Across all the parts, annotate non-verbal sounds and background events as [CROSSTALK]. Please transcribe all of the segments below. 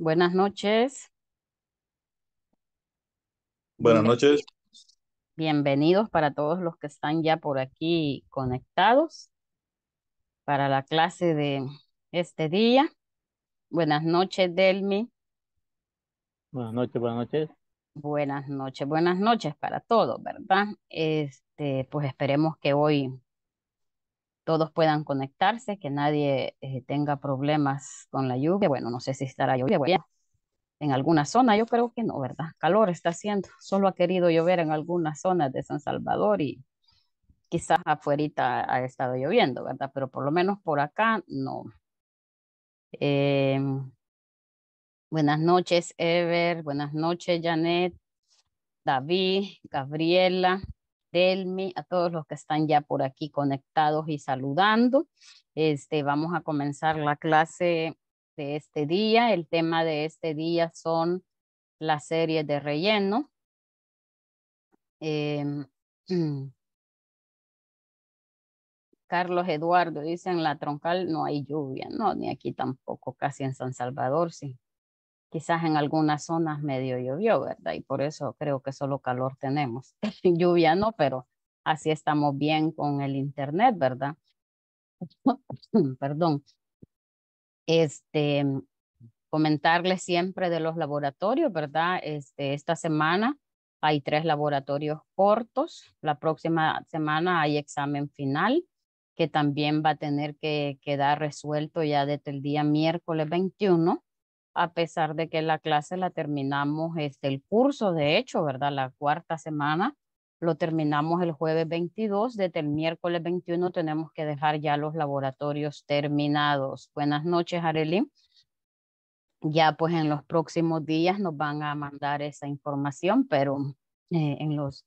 Buenas noches. Buenas noches. Bienvenidos para todos los que están ya por aquí conectados para la clase de este día. Buenas noches, Delmi. Buenas noches, buenas noches. Buenas noches, buenas noches para todos, ¿verdad? Este, pues esperemos que hoy todos puedan conectarse, que nadie eh, tenga problemas con la lluvia. Bueno, no sé si estará lloviendo en alguna zona, yo creo que no, ¿verdad? Calor está haciendo, solo ha querido llover en algunas zonas de San Salvador y quizás afuerita ha estado lloviendo, ¿verdad? Pero por lo menos por acá no. Em, buenas noches, Ever, buenas noches, Janet, David, Gabriela. Delmi, a todos los que están ya por aquí conectados y saludando. Este, vamos a comenzar la clase de este día. El tema de este día son las series de relleno. Em, [CLEARS THROAT] Carlos Eduardo, dice en la troncal no hay lluvia, no, ni aquí tampoco, casi en San Salvador, sí quizás en algunas zonas medio llovió, ¿verdad? Y por eso creo que solo calor tenemos. [LAUGHS] Lluvia no, pero así estamos bien con el internet, ¿verdad? [COUGHS] Perdón. Este, comentarles siempre de los laboratorios, ¿verdad? Este, esta semana hay tres laboratorios cortos. La próxima semana hay examen final que también va a tener que quedar resuelto ya desde el día miércoles 21 a pesar de que la clase la terminamos, este, el curso de hecho, ¿verdad? La cuarta semana lo terminamos el jueves 22, desde el miércoles 21 tenemos que dejar ya los laboratorios terminados. Buenas noches, Arely. Ya pues en los próximos días nos van a mandar esa información, pero eh, en los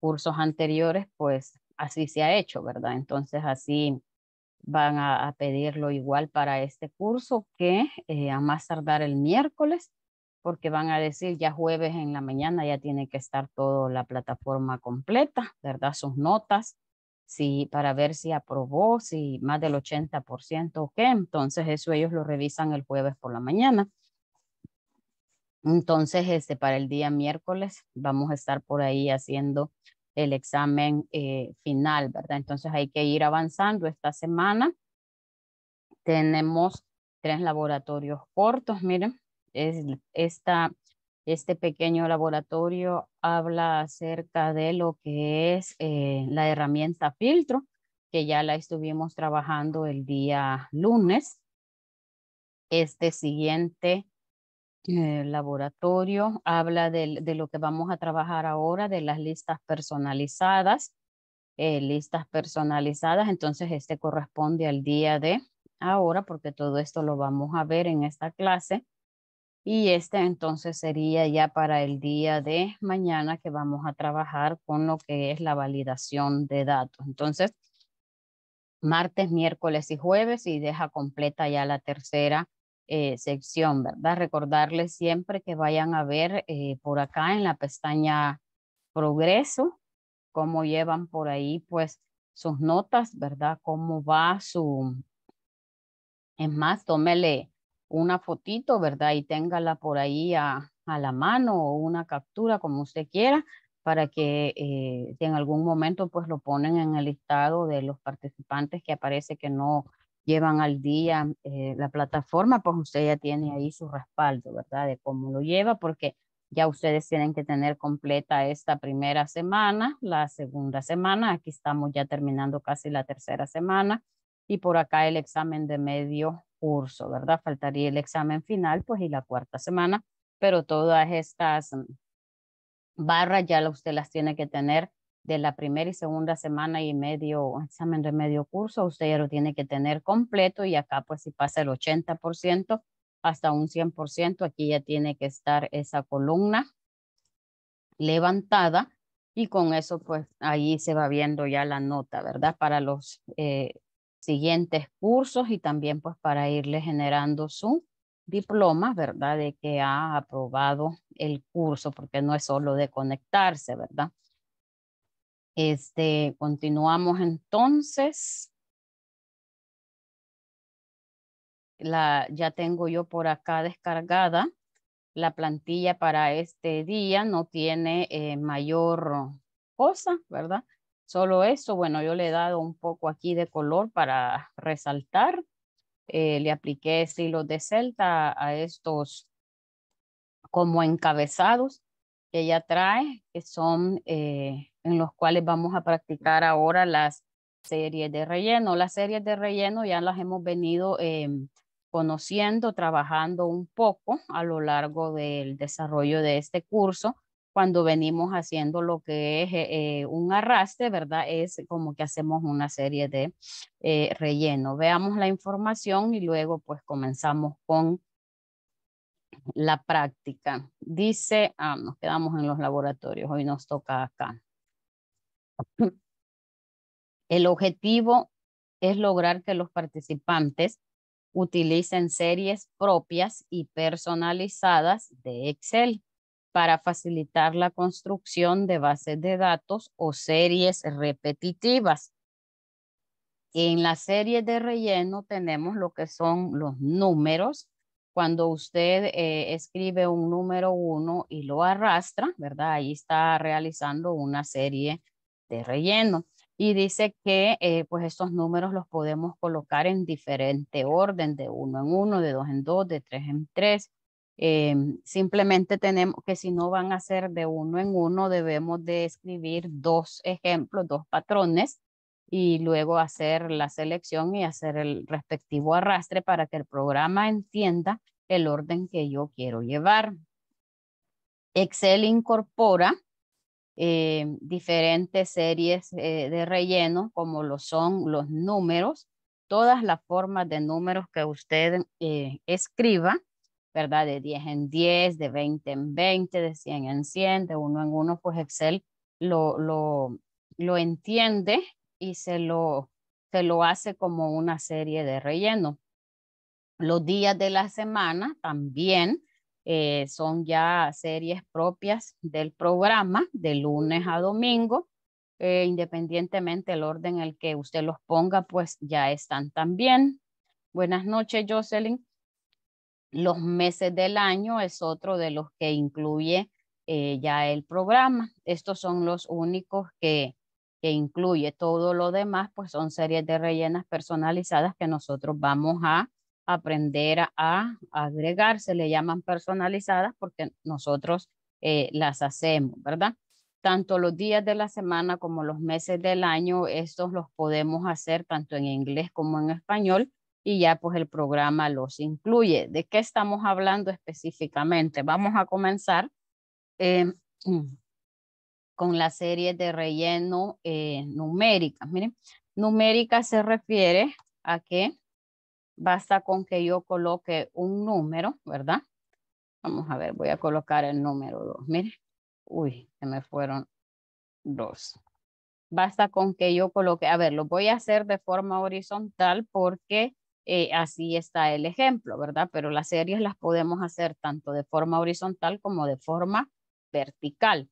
cursos anteriores pues así se ha hecho, ¿verdad? Entonces así van a, pedirlo igual para este curso que eh, a más tardar el miércoles, porque van a decir ya jueves en la mañana ya tiene que estar toda la plataforma completa, ¿verdad? Sus notas, si, para ver si aprobó, si más del 80% o qué. Entonces eso ellos lo revisan el jueves por la mañana. Entonces, este, para el día miércoles vamos a estar por ahí haciendo el examen eh, final, ¿verdad? Entonces hay que ir avanzando esta semana. Tenemos tres laboratorios cortos, miren, es, esta, este pequeño laboratorio habla acerca de lo que es eh, la herramienta filtro, que ya la estuvimos trabajando el día lunes. Este siguiente el eh, laboratorio, habla de, lo que vamos a trabajar ahora, de las listas personalizadas. Eh, listas personalizadas, entonces este corresponde al día de ahora, porque todo esto lo vamos a ver en esta clase. Y este entonces sería ya para el día de mañana que vamos a trabajar con lo que es la validación de datos. Entonces, martes, miércoles y jueves y deja completa ya la tercera eh, sección, ¿verdad? Recordarles siempre que vayan a ver eh, por acá en la pestaña Progreso, cómo llevan por ahí pues sus notas, ¿verdad? Cómo va su... Es más, tómele una fotito, ¿verdad? Y téngala por ahí a, la mano o una captura, como usted quiera, para que eh, en algún momento pues lo ponen en el listado de los participantes que aparece que no llevan al día eh, la plataforma, pues usted ya tiene ahí su respaldo, ¿verdad? De cómo lo lleva, porque ya ustedes tienen que tener completa esta primera semana, la segunda semana, aquí estamos ya terminando casi la tercera semana y por acá el examen de medio curso, ¿verdad? Faltaría el examen final, pues y la cuarta semana, pero todas estas mm, barras ya usted las tiene que tener de la primera y segunda semana y medio, examen de medio curso, usted ya lo tiene que tener completo y acá pues si pasa el 80% hasta un 100%, aquí ya tiene que estar esa columna levantada y con eso pues ahí se va viendo ya la nota, ¿verdad? Para los eh, siguientes cursos y también pues para irle generando su diploma, ¿verdad? De que ha aprobado el curso, porque no es solo de conectarse, ¿verdad? Este, continuamos entonces. La, ya tengo yo por acá descargada la plantilla para este día, no tiene eh, mayor cosa, ¿verdad? Solo eso, bueno, yo le he dado un poco aquí de color para resaltar. Eh, le apliqué estilos de celta a estos como encabezados que ella trae, que son eh, en los cuales vamos a practicar ahora las series de relleno. Las series de relleno ya las hemos venido em, conociendo, trabajando un poco a lo largo del desarrollo de este curso, cuando venimos haciendo lo que es eh, un arrastre, ¿verdad? Es como que hacemos una serie de eh, relleno. Veamos la información y luego pues comenzamos con la práctica. Dice, ah, nos quedamos en los laboratorios, hoy nos toca acá. [CLEARS THROAT] El objetivo es lograr que los participantes utilicen series propias y personalizadas de Excel para facilitar la construcción de bases de datos o series repetitivas. En la serie de relleno tenemos lo que son los números, cuando usted eh, escribe un número 1 y lo arrastra, ¿verdad? Ahí está realizando una serie de relleno. Y dice que eh, pues estos números los podemos colocar en diferente orden, de uno en uno, de dos en dos, de tres en tres. Eh, simplemente tenemos que si no van a ser de uno en uno, debemos de escribir dos ejemplos, dos patrones y luego hacer la selección y hacer el respectivo arrastre para que el programa entienda el orden que yo quiero llevar. Excel incorpora eh, diferentes series eh, de relleno como lo son los números, todas las formas de números que usted eh, escriba, ¿verdad? De 10 en 10, de 20 en 20, de 100 en 100, de 1 en 1, pues Excel lo, lo, lo entiende y se lo, se lo hace como una serie de relleno. Los días de la semana también eh, son ya series propias del programa, de lunes a domingo. Eh, independientemente el orden en el que usted los ponga, pues ya están también. Buenas noches, Jocelyn. Los meses del año es otro de los que incluye eh, ya el programa. Estos son los únicos que, que incluye todo lo demás, pues son series de rellenas personalizadas que nosotros vamos a aprender a, agregar, se le llaman personalizadas porque nosotros eh, las hacemos, ¿verdad? Tanto los días de la semana como los meses del año, estos los podemos hacer tanto en inglés como en español y ya pues el programa los incluye. ¿De qué estamos hablando específicamente? Vamos a comenzar em, [CLEARS THROAT] con la serie de relleno eh, numérica. Miren, numérica se refiere a que basta con que yo coloque un número, ¿verdad? Vamos a ver, voy a colocar el número dos. Miren, uy, se me fueron dos. Basta con que yo coloque, a ver, lo voy a hacer de forma horizontal porque eh, así está el ejemplo, ¿verdad? Pero las series las podemos hacer tanto de forma horizontal como de forma vertical.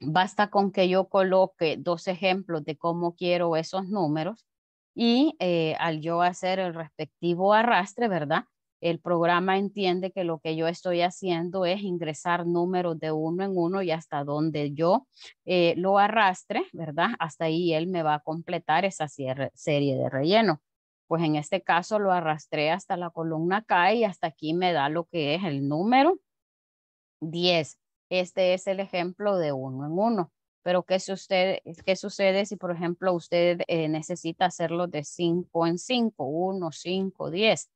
Basta con que yo coloque dos ejemplos de cómo quiero esos números y eh, al yo hacer el respectivo arrastre, ¿verdad? El programa entiende que lo que yo estoy haciendo es ingresar números de uno en uno y hasta donde yo eh, lo arrastre, ¿verdad? Hasta ahí él me va a completar esa serie de relleno pues en este caso lo arrastré hasta la columna K y hasta aquí me da lo que es el número 10. Este es el ejemplo de uno en uno. Pero ¿qué sucede, qué sucede si, por ejemplo, usted eh, necesita hacerlo de 5 en 5, 1, 5, 10?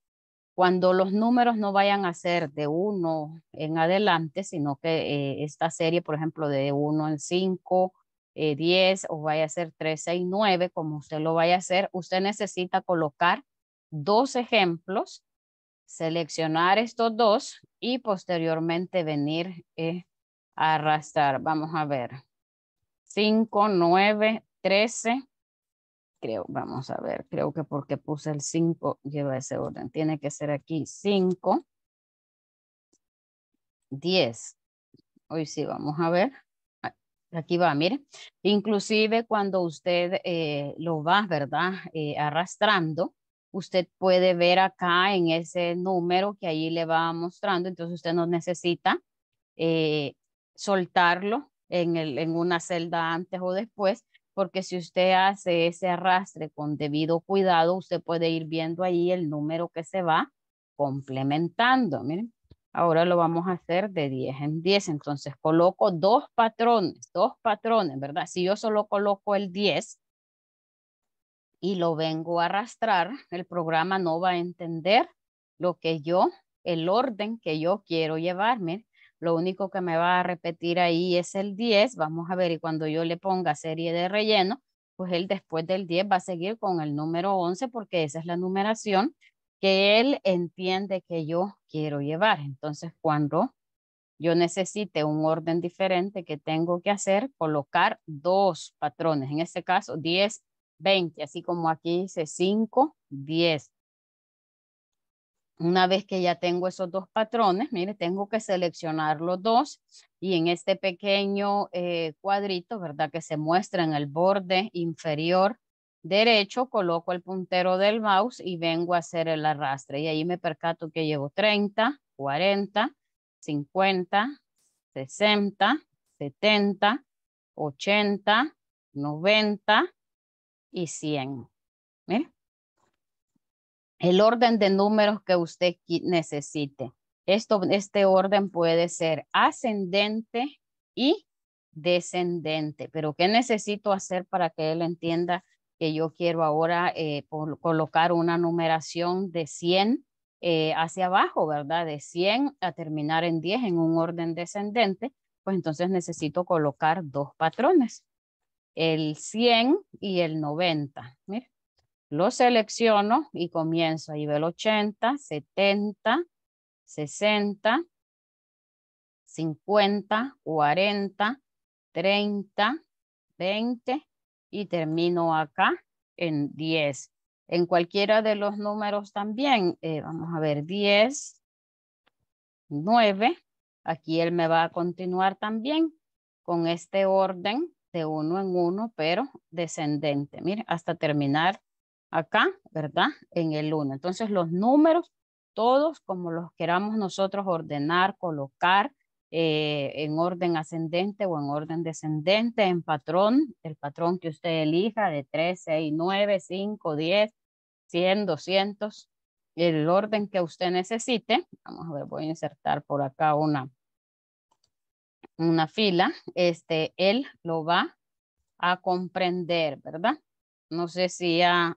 Cuando los números no vayan a ser de uno en adelante, sino que eh, esta serie, por ejemplo, de uno en 5, 10 eh, o vaya a ser 3, 6, 9, como usted lo vaya a hacer, usted necesita colocar dos ejemplos, seleccionar estos dos y posteriormente venir eh, arrastrar. Vamos a ver. 5, 9, 13. Creo, vamos a ver, creo que porque puse el 5 lleva ese orden. Tiene que ser aquí 5, 10. Hoy sí, vamos a ver. Ah, aquí va, mire. Inclusive cuando usted eh, lo va, ¿verdad? Eh, arrastrando, usted puede ver acá en ese número que ahí le va mostrando. Entonces usted no necesita eh, soltarlo en, el, en una celda antes o después, porque si usted hace ese arrastre con debido cuidado, usted puede ir viendo ahí el número que se va complementando. Miren, ahora lo vamos a hacer de 10 en 10, entonces coloco dos patrones, dos patrones, ¿verdad? Si yo solo coloco el 10 y lo vengo a arrastrar, el programa no va a entender lo que yo, el orden que yo quiero llevarme. Lo único que me va a repetir ahí es el 10. Vamos a ver, y cuando yo le ponga serie de relleno, pues él después del 10 va a seguir con el número 11 porque esa es la numeración que él entiende que yo quiero llevar. Entonces, cuando yo necesite un orden diferente que tengo que hacer, colocar dos patrones, en este caso 10, 20, así como aquí dice 5, 10. Una vez que ya tengo esos dos patrones, mire, tengo que seleccionar los dos y en este pequeño eh, cuadrito, ¿verdad? Que se muestra en el borde inferior derecho, coloco el puntero del mouse y vengo a hacer el arrastre. Y ahí me percato que llevo 30, 40, 50, 60, 70, 80, 90 y 100. Mire el orden de números que usted necesite. Esto, este orden puede ser ascendente y descendente, pero ¿qué necesito hacer para que él entienda que yo quiero ahora eh, colocar una numeración de 100 eh, hacia abajo, ¿verdad? De 100 a terminar en 10 en un orden descendente, pues entonces necesito colocar dos patrones, el 100 y el 90. Lo selecciono y comienzo a nivel 80, 70, 60, 50, 40, 30, 20 y termino acá en 10. En cualquiera de los números también, eh, vamos a ver 10, 9. Aquí él me va a continuar también con este orden de uno en uno, pero descendente. Mire, hasta terminar acá, ¿verdad? En el 1. Entonces los números, todos como los queramos nosotros ordenar, colocar eh, en orden ascendente o en orden descendente, en patrón, el patrón que usted elija de 3, 6, 9, 5, 10, 100, 200, el orden que usted necesite. Vamos a ver, voy a insertar por acá una, una fila. Este, él lo va a comprender, ¿verdad? No sé si ya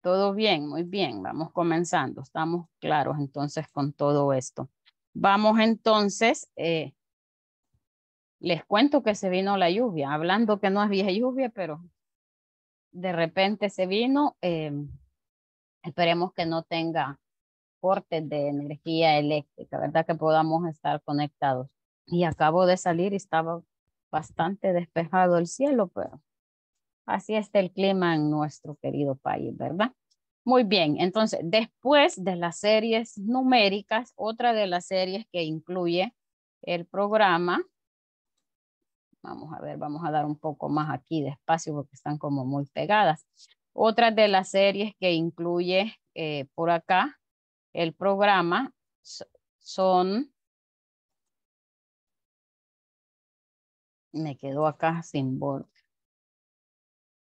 Todo bien, muy bien, vamos comenzando, estamos claros entonces con todo esto. Vamos entonces, eh, les cuento que se vino la lluvia, hablando que no había lluvia, pero de repente se vino, eh, esperemos que no tenga cortes de energía eléctrica, ¿verdad? Que podamos estar conectados. Y acabo de salir y estaba bastante despejado el cielo, pero Así está el clima en nuestro querido país, ¿verdad? Muy bien, entonces después de las series numéricas, otra de las series que incluye el programa, vamos a ver, vamos a dar un poco más aquí de espacio porque están como muy pegadas. Otra de las series que incluye eh, por acá el programa son, me quedó acá sin borde,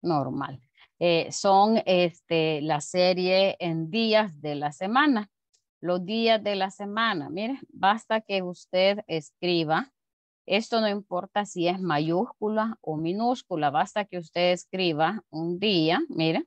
normal. Eh, son este, la serie en días de la semana. Los días de la semana, mire, basta que usted escriba, esto no importa si es mayúscula o minúscula, basta que usted escriba un día, mire,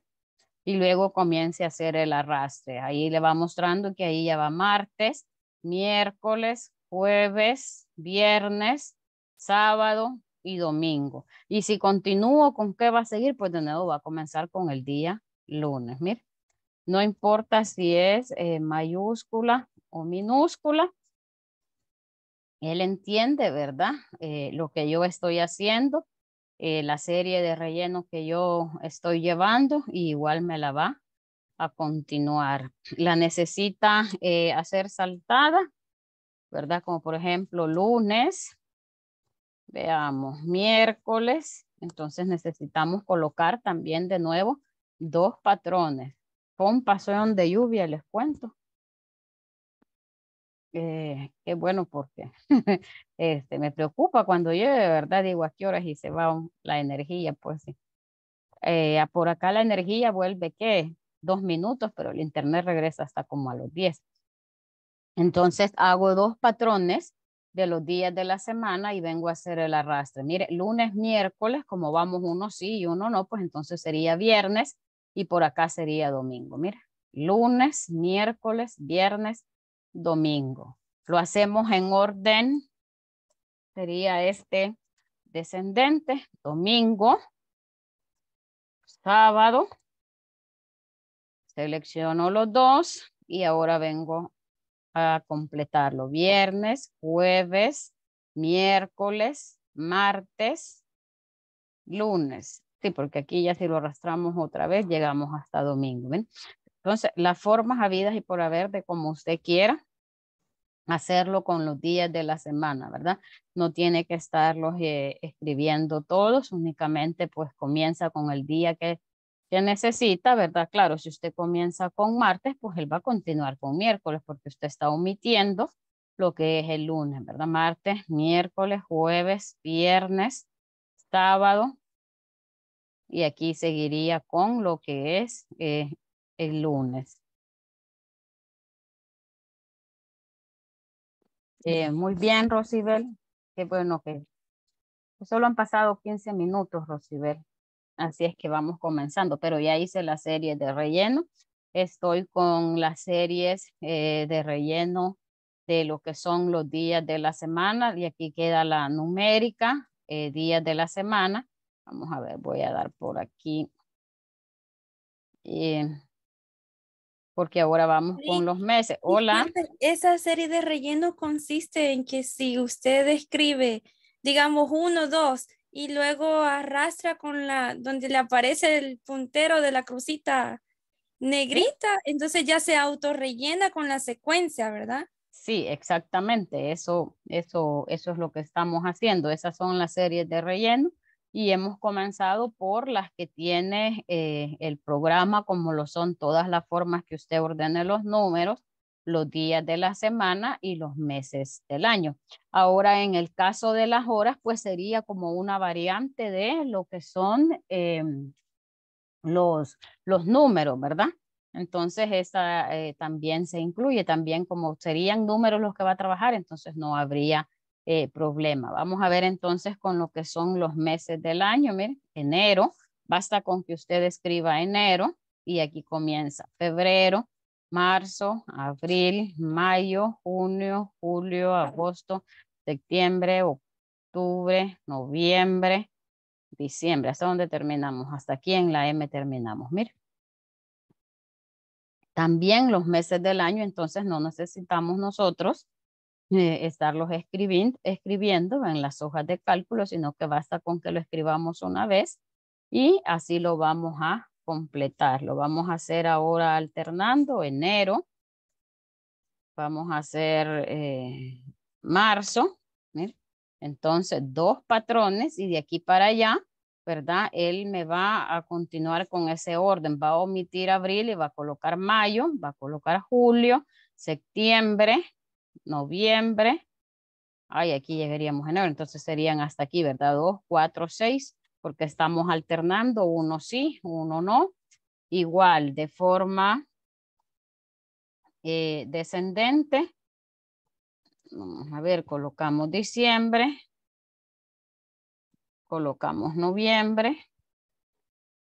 y luego comience a hacer el arrastre. Ahí le va mostrando que ahí ya va martes, miércoles, jueves, viernes, sábado, y domingo. Y si continúo con qué va a seguir, pues de nuevo va a comenzar con el día lunes. Mire, no importa si es eh, mayúscula o minúscula, él entiende, ¿verdad? Eh, lo que yo estoy haciendo, eh, la serie de relleno que yo estoy llevando, y igual me la va a continuar. La necesita hacer saltada, ¿verdad? Como por ejemplo lunes, Veamos, miércoles. Entonces necesitamos colocar también de nuevo dos patrones. Con pasión de lluvia, les cuento. Eh, qué bueno porque [LAUGHS] este, me preocupa cuando llueve, ¿verdad? Digo, ¿a qué horas y se va la energía? Pues sí. Eh, por acá la energía vuelve, ¿qué? Dos minutos, pero el internet regresa hasta como a los diez. Entonces hago dos patrones de los días de la semana y vengo a hacer el arrastre. Mire, lunes, miércoles, como vamos uno sí y uno no, pues entonces sería viernes y por acá sería domingo. Mira, lunes, miércoles, viernes, domingo. Lo hacemos en orden, sería este descendente, domingo, sábado, selecciono los dos y ahora vengo a completarlo. Viernes, jueves, miércoles, martes, lunes. Sí, porque aquí ya si lo arrastramos otra vez, llegamos hasta domingo. Entonces, las formas habidas y por haber de como usted quiera hacerlo con los días de la semana, ¿verdad? No tiene que estarlos eh, escribiendo todos, únicamente pues comienza con el día que necesita, ¿verdad? Claro, si usted comienza con martes, pues él va a continuar con miércoles porque usted está omitiendo lo que es el lunes, ¿verdad? Martes, miércoles, jueves, viernes, sábado. Y aquí seguiría con lo que es eh, el lunes. Eh, muy bien, Rosibel. Qué bueno que solo han pasado 15 minutos, Rosibel. Así es que vamos comenzando, pero ya hice la serie de relleno. Estoy con las series eh, de relleno de lo que son los días de la semana y aquí queda la numérica, eh, días de la semana. Vamos a ver, voy a dar por aquí. porque ahora vamos con los meses. Hola. Esa serie de relleno consiste en que si usted escribe, digamos, uno, dos, y luego arrastra con la, donde le aparece el puntero de la crucita negrita, entonces ya se autorrellena con la secuencia, ¿verdad? Sí, exactamente, eso, eso, eso es lo que estamos haciendo, esas son las series de relleno y hemos comenzado por las que tiene eh, el programa, como lo son todas las formas que usted ordene los números, los días de la semana y los meses del año. Ahora, en el caso de las horas, pues sería como una variante de lo que son em, los, los números, ¿verdad? Entonces, esta eh, también se incluye, también como serían números los que va a trabajar, entonces no habría eh, problema. Vamos a ver entonces con lo que son los meses del año, miren, enero, basta con que usted escriba enero y aquí comienza febrero, marzo, abril, mayo, junio, julio, agosto, septiembre, octubre, noviembre, diciembre. ¿Hasta donde terminamos? Hasta aquí en la M terminamos. Mira, También los meses del año, entonces no necesitamos nosotros eh, estarlos escribiendo, escribiendo en las hojas de cálculo, sino que basta con que lo escribamos una vez y así lo vamos a completarlo Lo vamos a hacer ahora alternando enero. Vamos a hacer eh, marzo. Entonces, dos patrones y de aquí para allá, ¿verdad? Él me va a continuar con ese orden. Va a omitir abril y va a colocar mayo, va a colocar julio, septiembre, noviembre. Ay, aquí llegaríamos enero. Entonces serían hasta aquí, ¿verdad? Dos, cuatro, seis, porque estamos alternando uno sí, uno no. Igual, de forma eh, descendente. Vamos a ver, colocamos diciembre. Colocamos noviembre.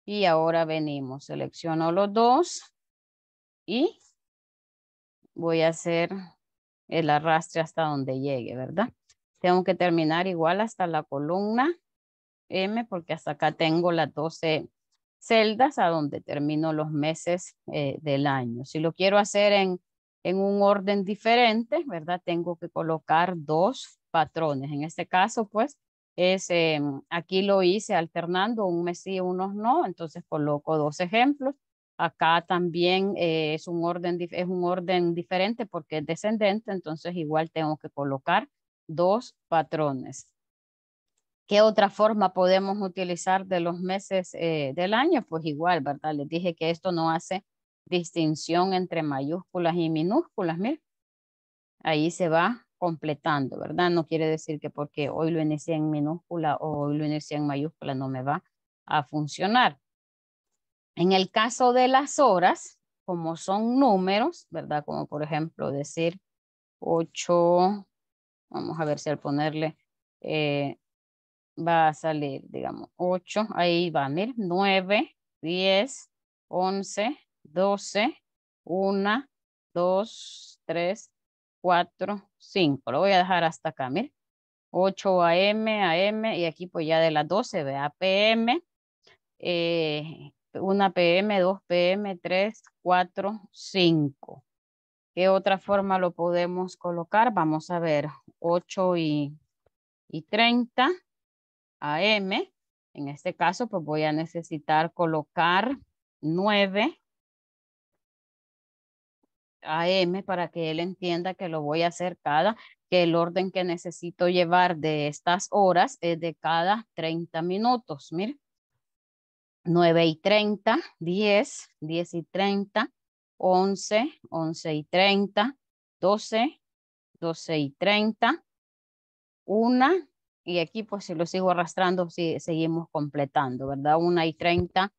Y ahora venimos, selecciono los dos y voy a hacer el arrastre hasta donde llegue, ¿verdad? Tengo que terminar igual hasta la columna M, porque hasta acá tengo las 12 celdas a donde termino los meses eh, del año. Si lo quiero hacer en, en un orden diferente, ¿verdad? Tengo que colocar dos patrones. En este caso, pues, es, eh, aquí lo hice alternando un mes y unos no, entonces coloco dos ejemplos. Acá también eh, es, un orden, es un orden diferente porque es descendente, entonces igual tengo que colocar dos patrones. ¿Qué otra forma podemos utilizar de los meses eh, del año? Pues igual, ¿verdad? Les dije que esto no hace distinción entre mayúsculas y minúsculas, miren. Ahí se va completando, ¿verdad? No quiere decir que porque hoy lo inicié en minúscula o hoy lo inicié en mayúscula no me va a funcionar. En el caso de las horas, como son números, ¿verdad? Como por ejemplo decir 8, vamos a ver si al ponerle eh, va a salir, digamos, 8, ahí va, mira, 9, 10, 11, 12, 1, 2, 3, 4, 5. Lo voy a dejar hasta acá, mira. 8 AM, AM, y aquí pues ya de las 12, vea, PM, eh, 1 PM, 2 PM, 3, 4, 5. ¿Qué otra forma lo podemos colocar? Vamos a ver, 8 y, y 30. AM, En este caso, pues voy a necesitar colocar 9 AM para que él entienda que lo voy a hacer cada, que el orden que necesito llevar de estas horas es de cada 30 minutos. Mire, 9 y 30, 10, 10 y 30, 11, 11 y 30, 12, 12 y 30, 1, y aquí pues si lo sigo arrastrando, seguimos completando, ¿verdad? 1 y 30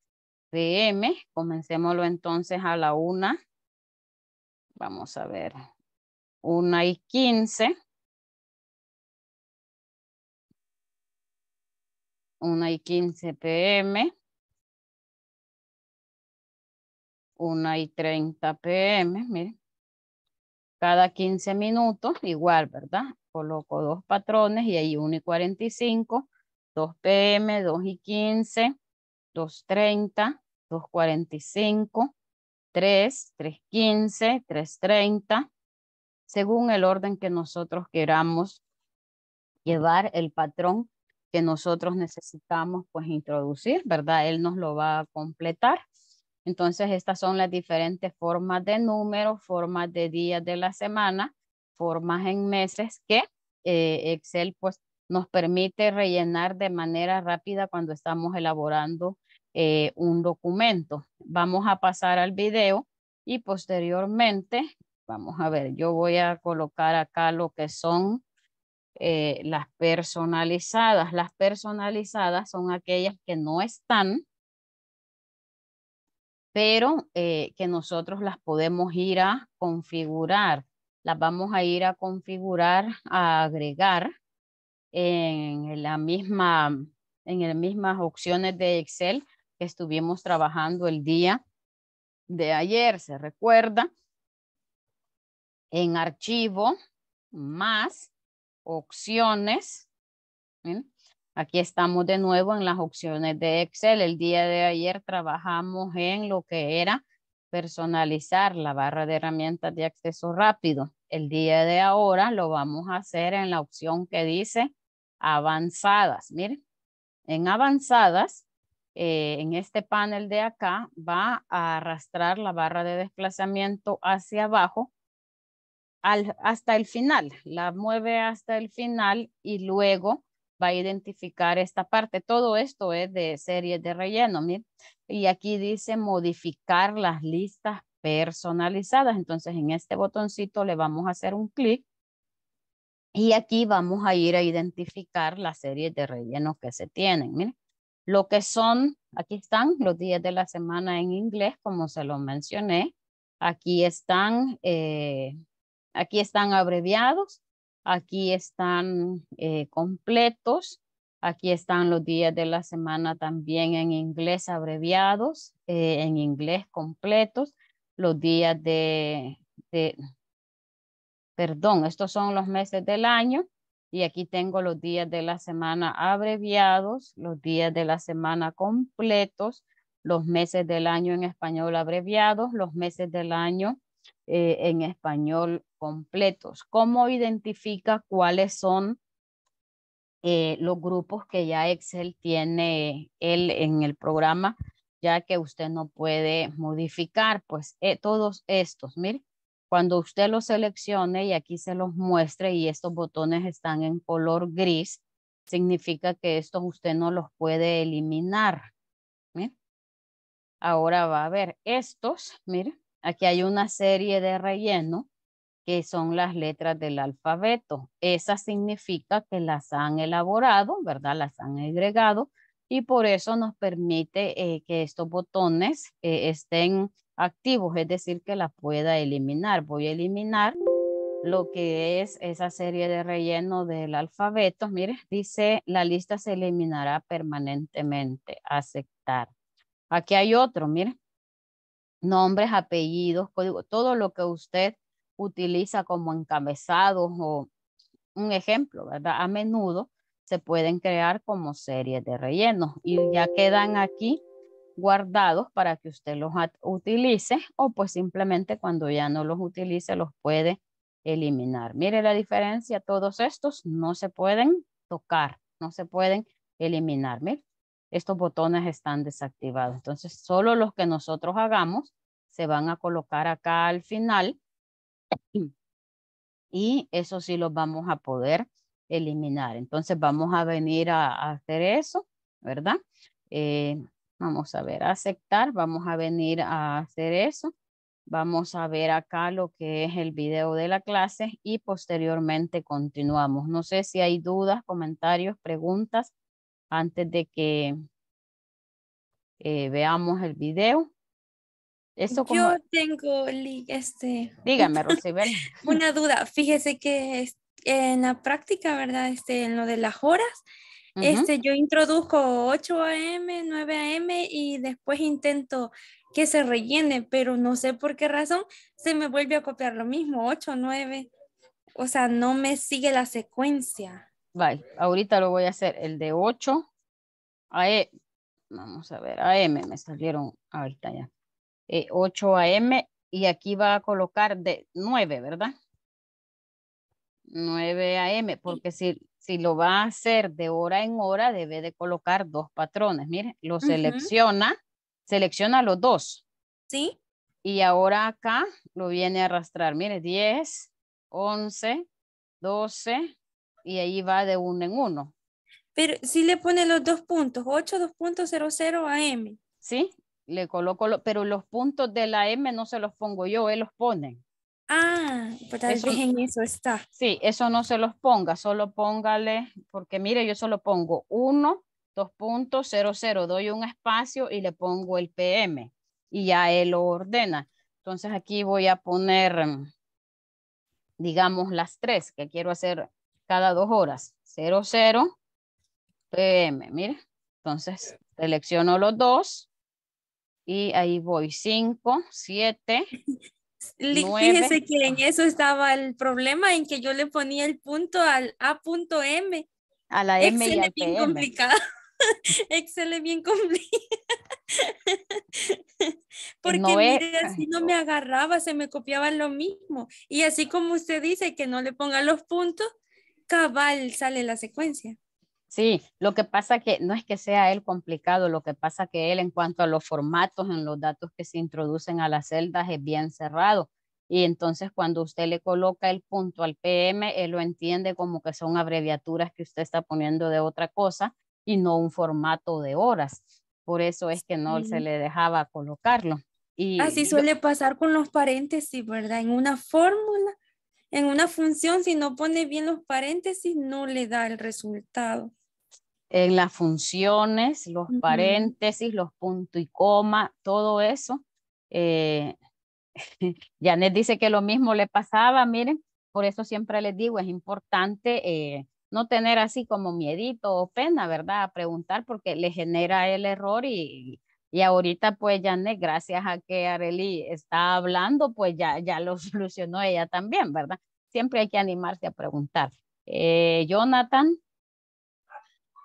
pm. comencémoslo entonces a la 1, vamos a ver, 1 y 15, 1 y 15 PM, 1 y 30 PM, miren, cada 15 minutos, igual, ¿verdad? coloco dos patrones y ahí 1 y 45, 2 pm, 2 y 15, 2 30, 2 45, 3, 3 15, 3 30, según el orden que nosotros queramos llevar el patrón que nosotros necesitamos pues introducir, ¿verdad? Él nos lo va a completar. Entonces, estas son las diferentes formas de números, formas de días de la semana formas en meses que eh, Excel pues nos permite rellenar de manera rápida cuando estamos elaborando eh, un documento. Vamos a pasar al video y posteriormente, vamos a ver, yo voy a colocar acá lo que son eh, las personalizadas. Las personalizadas son aquellas que no están, pero que nosotros las podemos ir a configurar las vamos a ir a configurar, a agregar en, la misma, en las mismas opciones de Excel que estuvimos trabajando el día de ayer, se recuerda, en archivo, más, opciones. Aquí estamos de nuevo en las opciones de Excel. El día de ayer trabajamos en lo que era personalizar la barra de herramientas de acceso rápido el día de ahora lo vamos a hacer en la opción que dice avanzadas. Miren, en avanzadas, eh, en este panel de acá, va a arrastrar la barra de desplazamiento hacia abajo hasta el final. La mueve hasta el final y luego va a identificar esta parte. Todo esto es de series de relleno, miren. Y aquí dice modificar las listas personalizadas. Entonces en este botoncito le vamos a hacer un clic y aquí vamos a ir a identificar las series de rellenos que se tienen. Miren, lo que son, aquí están los días de la semana en inglés, como se lo mencioné. Aquí están, eh, aquí están abreviados, aquí están eh, completos, Aquí están los días de la semana también en inglés abreviados, eh, en inglés completos los días de, de, perdón, estos son los meses del año y aquí tengo los días de la semana abreviados, los días de la semana completos, los meses del año en español abreviados, los meses del año eh, en español completos. ¿Cómo identifica cuáles son eh, los grupos que ya Excel tiene eh, él en el programa ya que usted no puede modificar, pues eh, todos estos, mire, cuando usted los seleccione y aquí se los muestre y estos botones están en color gris, significa que estos usted no los puede eliminar. Mire. Ahora va a ver estos, mire, aquí hay una serie de relleno que son las letras del alfabeto. Esa significa que las han elaborado, ¿verdad? Las han agregado y por eso nos permite eh, que estos botones eh, estén activos, es decir, que la pueda eliminar. Voy a eliminar lo que es esa serie de relleno del alfabeto. Mire, dice la lista se eliminará permanentemente. Aceptar. Aquí hay otro, mire. Nombres, apellidos, código, todo lo que usted utiliza como encabezados o un ejemplo, ¿verdad? A menudo se pueden crear como series de rellenos y ya quedan aquí guardados para que usted los utilice o pues simplemente cuando ya no los utilice los puede eliminar. Mire la diferencia, todos estos no se pueden tocar, no se pueden eliminar. estos botones están desactivados. Entonces, solo los que nosotros hagamos se van a colocar acá al final y eso sí los vamos a poder eliminar. Entonces vamos a venir a, hacer eso, ¿verdad? Eh, vamos a ver, aceptar, vamos a venir a hacer eso. Vamos a ver acá lo que es el video de la clase y posteriormente continuamos. No sé si hay dudas, comentarios, preguntas antes de que eh, veamos el video. Eso Yo tengo este... Dígame, [LAUGHS] Una duda. Fíjese que en la práctica, ¿verdad? Este, en lo de las horas, este, yo introduzco 8 a.m., 9 a.m. y después intento que se rellene, pero no sé por qué razón se me vuelve a copiar lo mismo, 8, 9. O sea, no me sigue la secuencia. Vale, ahorita lo voy a hacer, el de 8 a.m. Vamos a ver, a.m. me salieron ahorita ya. Eh, 8 a.m. y aquí va a colocar de 9, ¿verdad? 9 a.m., porque si, si lo va a hacer de hora en hora, debe de colocar dos patrones. Mire, lo selecciona, selecciona los dos. Sí. Y ahora acá lo viene a arrastrar. Mire, 10, 11, 12, y ahí va de uno en uno. Pero si le pone los dos puntos, cero a M. Sí, le coloco, lo, pero los puntos de la M no se los pongo yo, él los pone. Ah, pero tal eso, está. Sí, eso no se los ponga, solo póngale, porque mire, yo solo pongo 1, 2.00, doy un espacio y le pongo el PM y ya él lo ordena. Entonces aquí voy a poner, mm, digamos, las tres que quiero hacer cada dos horas. 00, PM, mire. Entonces selecciono los dos y ahí voy 5, 7, [LAUGHS] Fíjese que en eso estaba el problema, en que yo le ponía el punto al A.M. A la M Excel y bien complicado. [LAUGHS] Excel es bien complicado. [LAUGHS] Porque así no me agarraba, se me copiaba lo mismo. Y así como usted dice que no le ponga los puntos, cabal sale la secuencia. Sí, lo que pasa que no es que sea él complicado, lo que pasa que él en cuanto a los formatos, en los datos que se introducen a las celdas es bien cerrado. Y entonces cuando usted le coloca el punto al PM, él lo entiende como que son abreviaturas que usted está poniendo de otra cosa y no un formato de horas. Por eso es que no se le dejaba colocarlo. Y Así suele pasar con los paréntesis, ¿verdad? En una fórmula, en una función, si no pone bien los paréntesis, no le da el resultado en las funciones, los paréntesis, los punto y coma, todo eso. Eh, [LAUGHS] Janet dice que lo mismo le pasaba, miren, por eso siempre les digo, es importante eh, no tener así como miedito o pena, ¿verdad? A preguntar porque le genera el error y, y ahorita pues Janet, gracias a que Areli está hablando, pues ya, ya lo [LAUGHS] solucionó ella también, ¿verdad? Siempre hay que animarse a preguntar. Eh, Jonathan.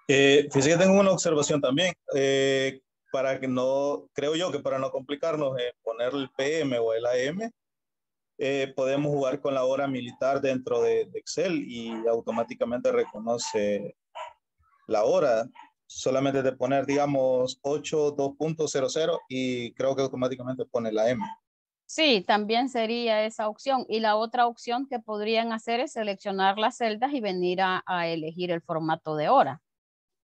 Eh, fíjese que tengo una observación también. Eh, para que no, creo yo que para no complicarnos, eh, poner el PM o el AM, eh, podemos jugar con la hora militar dentro de, Excel y automáticamente reconoce la hora. Solamente de poner, digamos, 82.00 y creo que automáticamente pone la M. Sí, también sería esa opción. Y la otra opción que podrían hacer es seleccionar las celdas y venir a, a elegir el formato de hora.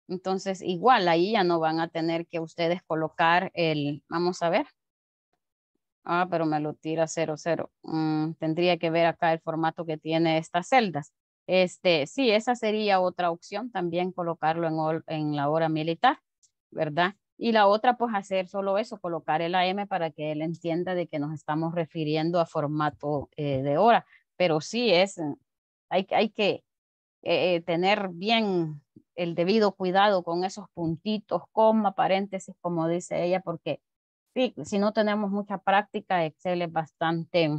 Entonces, igual ahí ya no van a tener que ustedes colocar el, vamos a ver. Ah, pero me lo tira 00. cero. Mm, tendría que ver acá el formato que tiene estas celdas. Este, sí, esa sería otra opción también colocarlo en, en la hora militar, ¿verdad? Y la otra, pues hacer solo eso, colocar el AM para que él entienda de que nos estamos refiriendo a formato eh, de hora. Pero sí es, hay, hay que, eh, eh, tener bien el debido cuidado con esos puntitos, coma, paréntesis, como dice ella, porque si no tenemos mucha práctica, Excel es bastante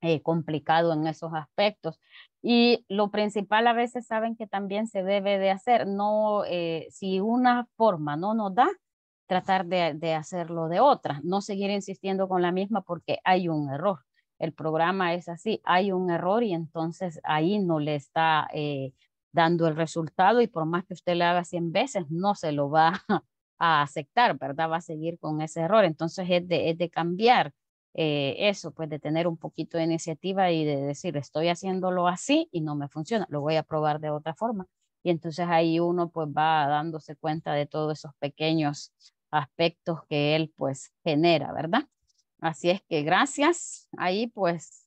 eh, complicado en esos aspectos. Y lo principal a veces saben que también se debe de hacer, no, si una forma no nos da, tratar de hacerlo de otra, no seguir insistiendo con la misma porque hay un error el programa es así, hay un error y entonces ahí no le está eh, dando el resultado y por más que usted le haga 100 veces, no se lo va [LAUGHS] a aceptar, ¿verdad? Va a seguir con ese error. Entonces es de, cambiar eh, eso, pues de tener un poquito de iniciativa y de decir, estoy haciéndolo así y no me funciona, lo voy a probar de otra forma. Y entonces ahí uno pues va dándose cuenta de todos esos pequeños aspectos que él pues genera, ¿verdad? Así es que gracias ahí pues,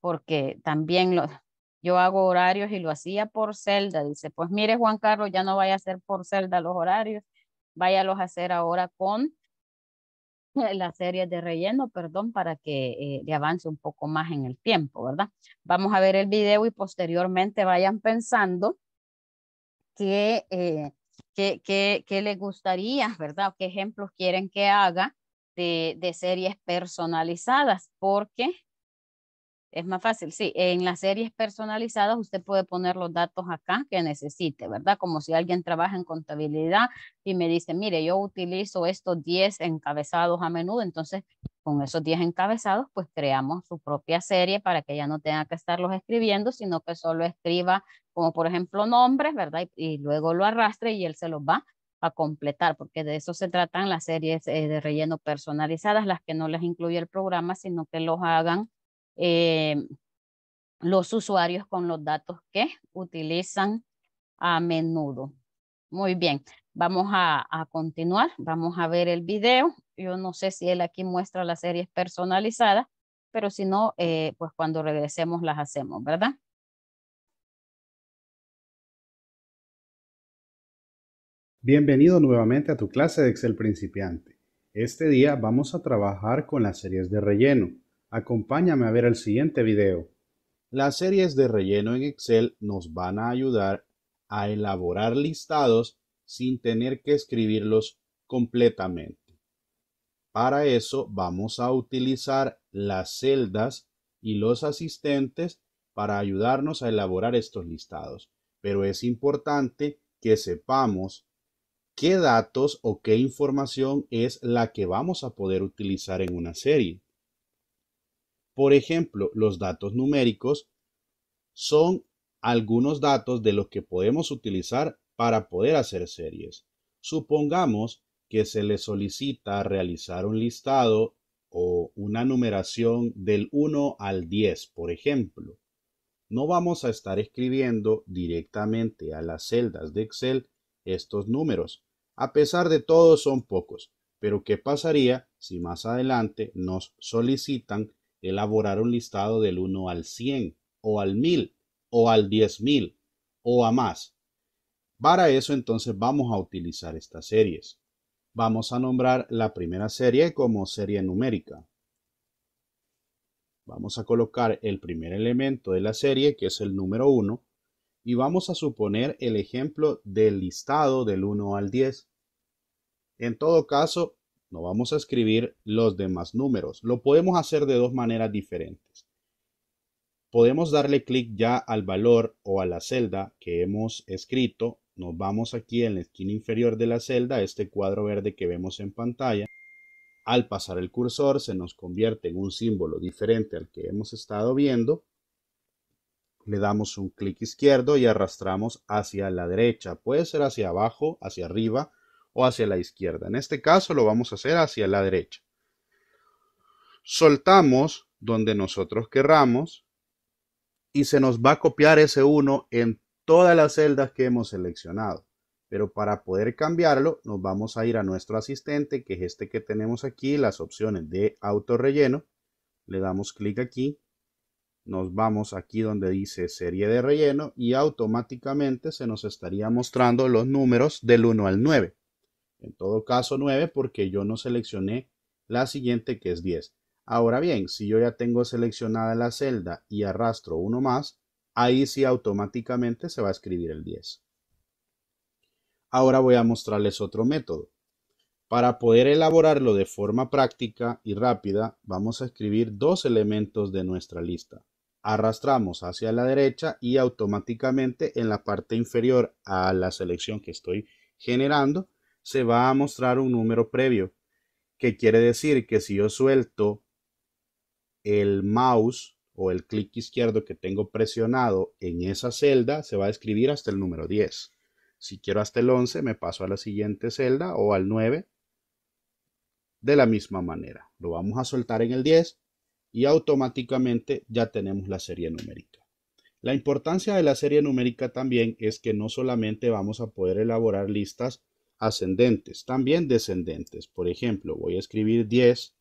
porque también lo, yo hago horarios y lo hacía por celda. Dice, pues mire Juan Carlos, ya no vaya a hacer por celda los horarios, váyalos a hacer ahora con la [LAUGHS] serie de relleno, perdón, para que eh, le avance un poco más en el tiempo, ¿verdad? Vamos a ver el video y posteriormente vayan pensando qué, eh, qué, qué, qué les gustaría, ¿verdad? ¿Qué ejemplos quieren que haga de, series personalizadas porque es más fácil, sí. En las series personalizadas usted puede poner los datos acá que necesite, ¿verdad? Como si alguien trabaja en contabilidad y me dice, mire, yo utilizo estos 10 encabezados a menudo, entonces con esos 10 encabezados, pues creamos su propia serie para que ya no tenga que estarlos escribiendo, sino que solo escriba como por ejemplo nombres, ¿verdad? Y, y luego lo arrastre y él se los va a completar, porque de eso se tratan las series eh, de relleno personalizadas, las que no les incluye el programa, sino que los hagan eh, los usuarios con los datos que utilizan a menudo. Muy bien, vamos a, continuar, vamos a ver el video. Yo no sé si él aquí muestra las series personalizadas, pero si no, eh, pues cuando regresemos las hacemos, ¿verdad? Bienvenido nuevamente a tu clase de Excel principiante. Este día vamos a trabajar con las series de relleno. Acompáñame a ver el siguiente video. Las series de relleno en Excel nos van a ayudar a elaborar listados sin tener que escribirlos completamente. Para eso vamos a utilizar las celdas y los asistentes para ayudarnos a elaborar estos listados. Pero es importante que sepamos qué datos o qué información es la que vamos a poder utilizar en una serie. Por ejemplo, los datos numéricos son algunos datos de los que podemos utilizar para poder hacer series. Supongamos que se le solicita realizar un listado o una numeración del 1 al 10, por ejemplo. No vamos a estar escribiendo directamente a las celdas de Excel estos números. A pesar de todo son pocos, pero ¿qué pasaría si más adelante nos solicitan elaborar un listado del 1 al 100 o al 1000 o al 10000 o a más? Para eso entonces vamos a utilizar estas series. Vamos a nombrar la primera serie como serie numérica. Vamos a colocar el primer elemento de la serie, que es el número 1, y vamos a suponer el ejemplo del listado del 1 al 10. En todo caso, no vamos a escribir los demás números. Lo podemos hacer de dos maneras diferentes. Podemos darle clic ya al valor o a la celda que hemos escrito. Nos vamos aquí en la esquina inferior de la celda, este cuadro verde que vemos en pantalla. Al pasar el cursor se nos convierte en un símbolo diferente al que hemos estado viendo le damos un clic izquierdo y arrastramos hacia la derecha. Puede ser hacia abajo, hacia arriba o hacia la izquierda. En este caso lo vamos a hacer hacia la derecha. Soltamos donde nosotros querramos y se nos va a copiar ese 1 en todas las celdas que hemos seleccionado. Pero para poder cambiarlo nos vamos a ir a nuestro asistente que es este que tenemos aquí, las opciones de autorrelleno. Le damos clic aquí nos vamos aquí donde dice serie de relleno y automáticamente se nos estaría mostrando los números del 1 al 9. En todo caso 9 porque yo no seleccioné la siguiente que es 10. Ahora bien, si yo ya tengo seleccionada la celda y arrastro uno más, ahí sí automáticamente se va a escribir el 10. Ahora voy a mostrarles otro método. Para poder elaborarlo de forma práctica y rápida, vamos a escribir dos elementos de nuestra lista arrastramos hacia la derecha y automáticamente en la parte inferior a la selección que estoy generando se va a mostrar un número previo que quiere decir que si yo suelto el mouse o el clic izquierdo que tengo presionado en esa celda se va a escribir hasta el número 10 si quiero hasta el 11 me paso a la siguiente celda o al 9 de la misma manera lo vamos a soltar en el 10 y automáticamente ya tenemos la serie numérica. La importancia de la serie numérica también es que no solamente vamos a poder elaborar listas ascendentes, también descendentes. Por ejemplo, voy a escribir 10,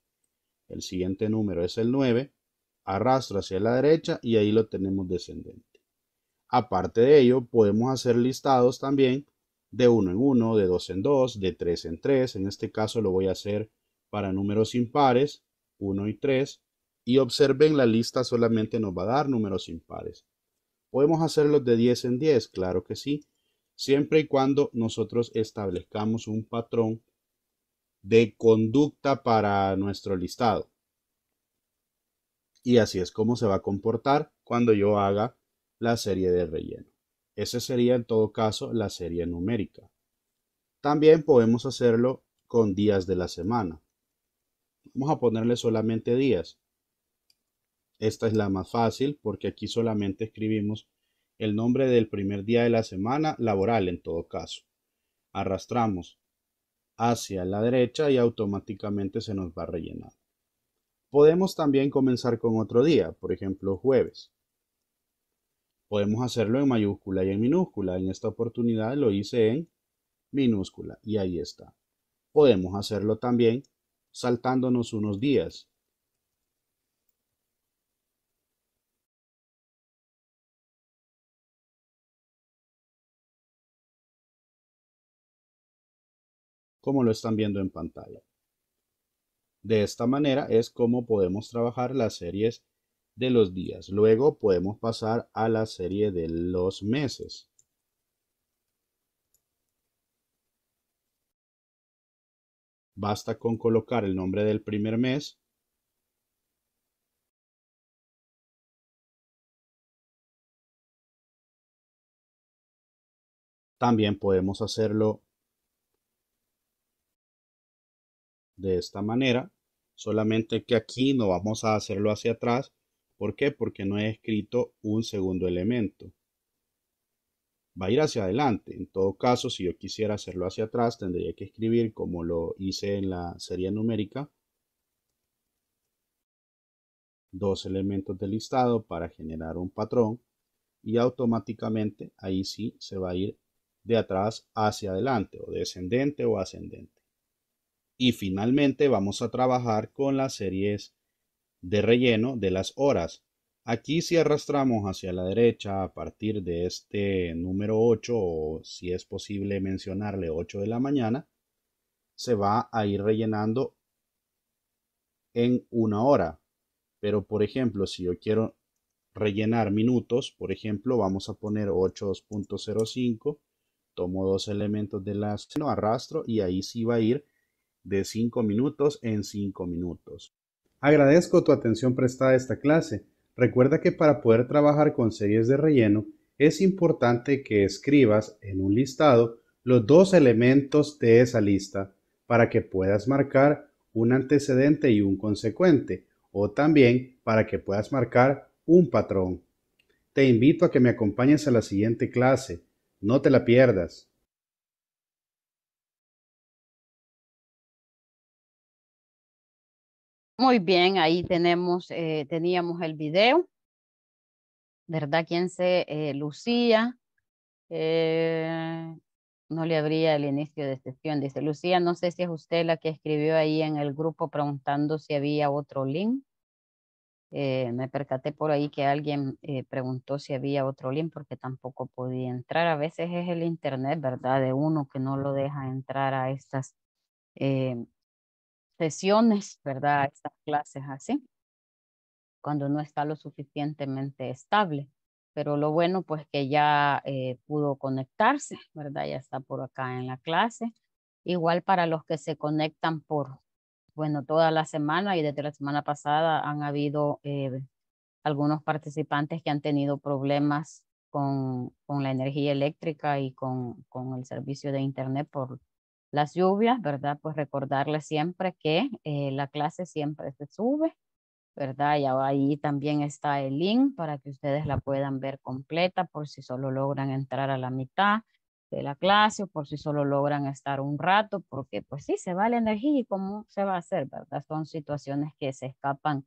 el siguiente número es el 9, arrastro hacia la derecha y ahí lo tenemos descendente. Aparte de ello, podemos hacer listados también de 1 en 1, de 2 en 2, de 3 en 3. En este caso lo voy a hacer para números impares, 1 y 3, y observen, la lista solamente nos va a dar números impares. ¿Podemos hacerlo de 10 en 10? Claro que sí, siempre y cuando nosotros establezcamos un patrón de conducta para nuestro listado. Y así es como se va a comportar cuando yo haga la serie de relleno. Ese sería en todo caso la serie numérica. También podemos hacerlo con días de la semana. Vamos a ponerle solamente días. Esta es la más fácil porque aquí solamente escribimos el nombre del primer día de la semana laboral en todo caso. Arrastramos hacia la derecha y automáticamente se nos va a rellenar. Podemos también comenzar con otro día, por ejemplo jueves. Podemos hacerlo en mayúscula y en minúscula. En esta oportunidad lo hice en minúscula y ahí está. Podemos hacerlo también saltándonos unos días como lo están viendo en pantalla. De esta manera es como podemos trabajar las series de los días. Luego podemos pasar a la serie de los meses. Basta con colocar el nombre del primer mes También podemos hacerlo de esta manera, solamente que aquí no vamos a hacerlo hacia atrás. ¿Por qué? Porque no he escrito un segundo elemento. Va a ir hacia adelante. En todo caso, si yo quisiera hacerlo hacia atrás, tendría que escribir como lo hice en la serie numérica. Dos elementos del listado para generar un patrón. Y automáticamente ahí sí se va a ir de atrás hacia adelante o descendente o ascendente. Y finalmente vamos a trabajar con las series de relleno de las horas. Aquí si arrastramos hacia la derecha a partir de este número 8 o si es posible mencionarle 8 de la mañana, se va a ir rellenando en una hora. Pero por ejemplo, si yo quiero rellenar minutos, por ejemplo, vamos a poner 8.05, tomo dos elementos de las, no arrastro y ahí sí va a ir de 5 minutos en 5 minutos. Agradezco tu atención prestada a esta clase. Recuerda que para poder trabajar con series de relleno es importante que escribas en un listado los dos elementos de esa lista para que puedas marcar un antecedente y un consecuente o también para que puedas marcar un patrón. Te invito a que me acompañes a la siguiente clase. No te la pierdas. Muy bien, ahí tenemos, eh, teníamos el video, ¿verdad? ¿Quién se eh, lucía? Eh, no le abría el inicio de sesión. Dice, Lucía, no sé si es usted la que escribió ahí en el grupo preguntando si había otro link. me percaté por ahí que alguien preguntó si había otro link porque tampoco podía entrar. A veces es el internet, ¿verdad? De uno que no lo deja entrar a estas sesiones, ¿verdad? Estas clases así, cuando no está lo suficientemente estable. Pero lo bueno, pues que ya eh, pudo conectarse, ¿verdad? Ya está por acá en la clase. Igual para los que se conectan por, bueno, toda la semana y desde la semana pasada han habido eh, algunos participantes que han tenido problemas con, con la energía eléctrica y con, con el servicio de Internet por las lluvias, ¿verdad? Pues recordarles siempre que eh, la clase siempre se sube, ¿verdad? Y ahí también está el link para que ustedes la puedan ver completa por si solo logran entrar a la mitad de la clase o por si solo logran estar un rato, porque pues sí, se va la energía y cómo se va a hacer, ¿verdad? Son situaciones que se escapan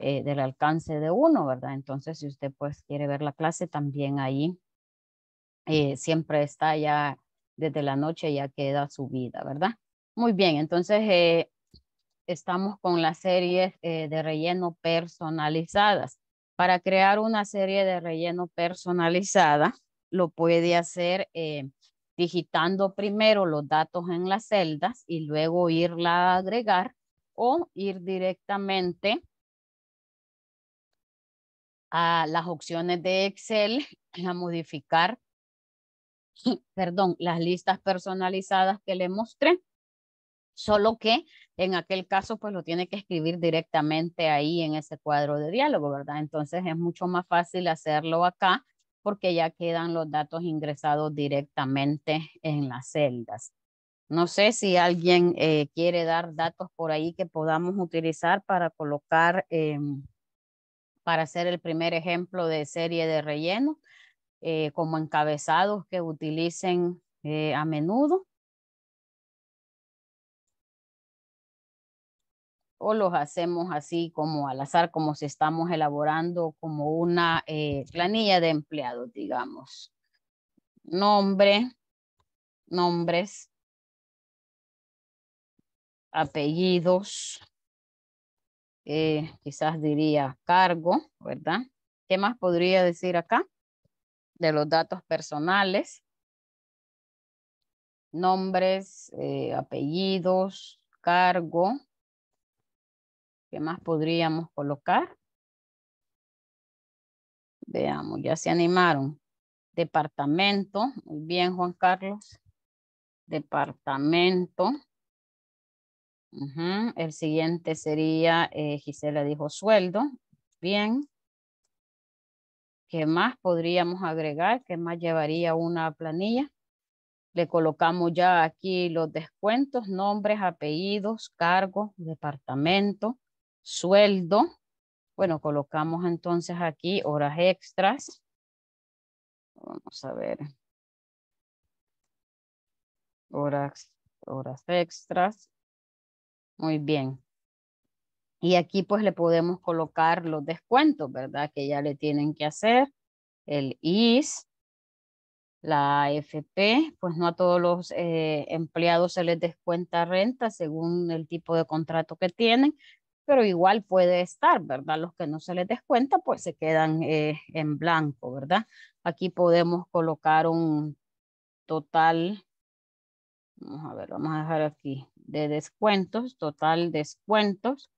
eh, del alcance de uno, ¿verdad? Entonces, si usted pues quiere ver la clase, también ahí eh, siempre está ya desde la noche ya queda subida, ¿verdad? Muy bien, entonces eh, estamos con la serie eh, de relleno personalizadas. Para crear una serie de relleno personalizada, lo puede hacer eh, digitando primero los datos en las celdas y luego irla a agregar o ir directamente a las opciones de Excel, [CLEARS THROAT] a modificar [LAUGHS] perdón, las listas personalizadas que le mostré, solo que en aquel caso pues lo tiene que escribir directamente ahí en ese cuadro de diálogo, ¿verdad? Entonces es mucho más fácil hacerlo acá porque ya quedan los datos ingresados directamente en las celdas. No sé si alguien eh, quiere dar datos por ahí que podamos utilizar para colocar, em, para hacer el primer ejemplo de serie de relleno. Eh, como encabezados que utilicen eh, a menudo. o los hacemos así como al azar, como si estamos elaborando como una eh, planilla de empleados, digamos. Nombre, nombres, apellidos, quizás diría cargo, ¿verdad? ¿Qué más podría decir acá? de los datos personales, nombres, eh, apellidos, cargo. ¿Qué más podríamos colocar? Veamos, ya se animaron. Departamento. Muy bien, Juan Carlos. Departamento. El siguiente sería, eh, Gisela dijo sueldo. Bien. ¿Qué más podríamos agregar? ¿Qué más llevaría una planilla? Le colocamos ya aquí los descuentos, nombres, apellidos, cargo departamento, sueldo. Bueno, colocamos entonces aquí horas extras. Vamos a ver. Horas, horas extras. Muy bien. Y aquí pues le podemos colocar los descuentos, ¿verdad? Que ya le tienen que hacer. El IS, la AFP, pues no a todos los eh, empleados se les descuenta renta según el tipo de contrato que tienen, pero igual puede estar, ¿verdad? Los que no se les descuenta, pues se quedan eh, en blanco, ¿verdad? Aquí podemos colocar un total, vamos a ver, vamos a dejar aquí, de descuentos, total descuentos,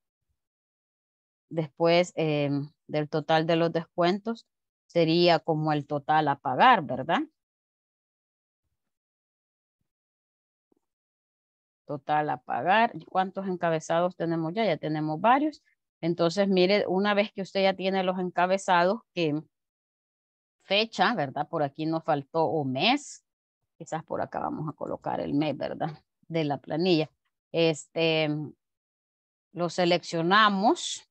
después em, del total de los descuentos sería como el total a pagar, ¿verdad? Total a pagar. ¿Cuántos encabezados tenemos ya? Ya tenemos varios. Entonces, mire, una vez que usted ya tiene los encabezados, que fecha, ¿verdad? Por aquí nos faltó o mes. Quizás por acá vamos a colocar el mes, ¿verdad? De la planilla. Este, lo seleccionamos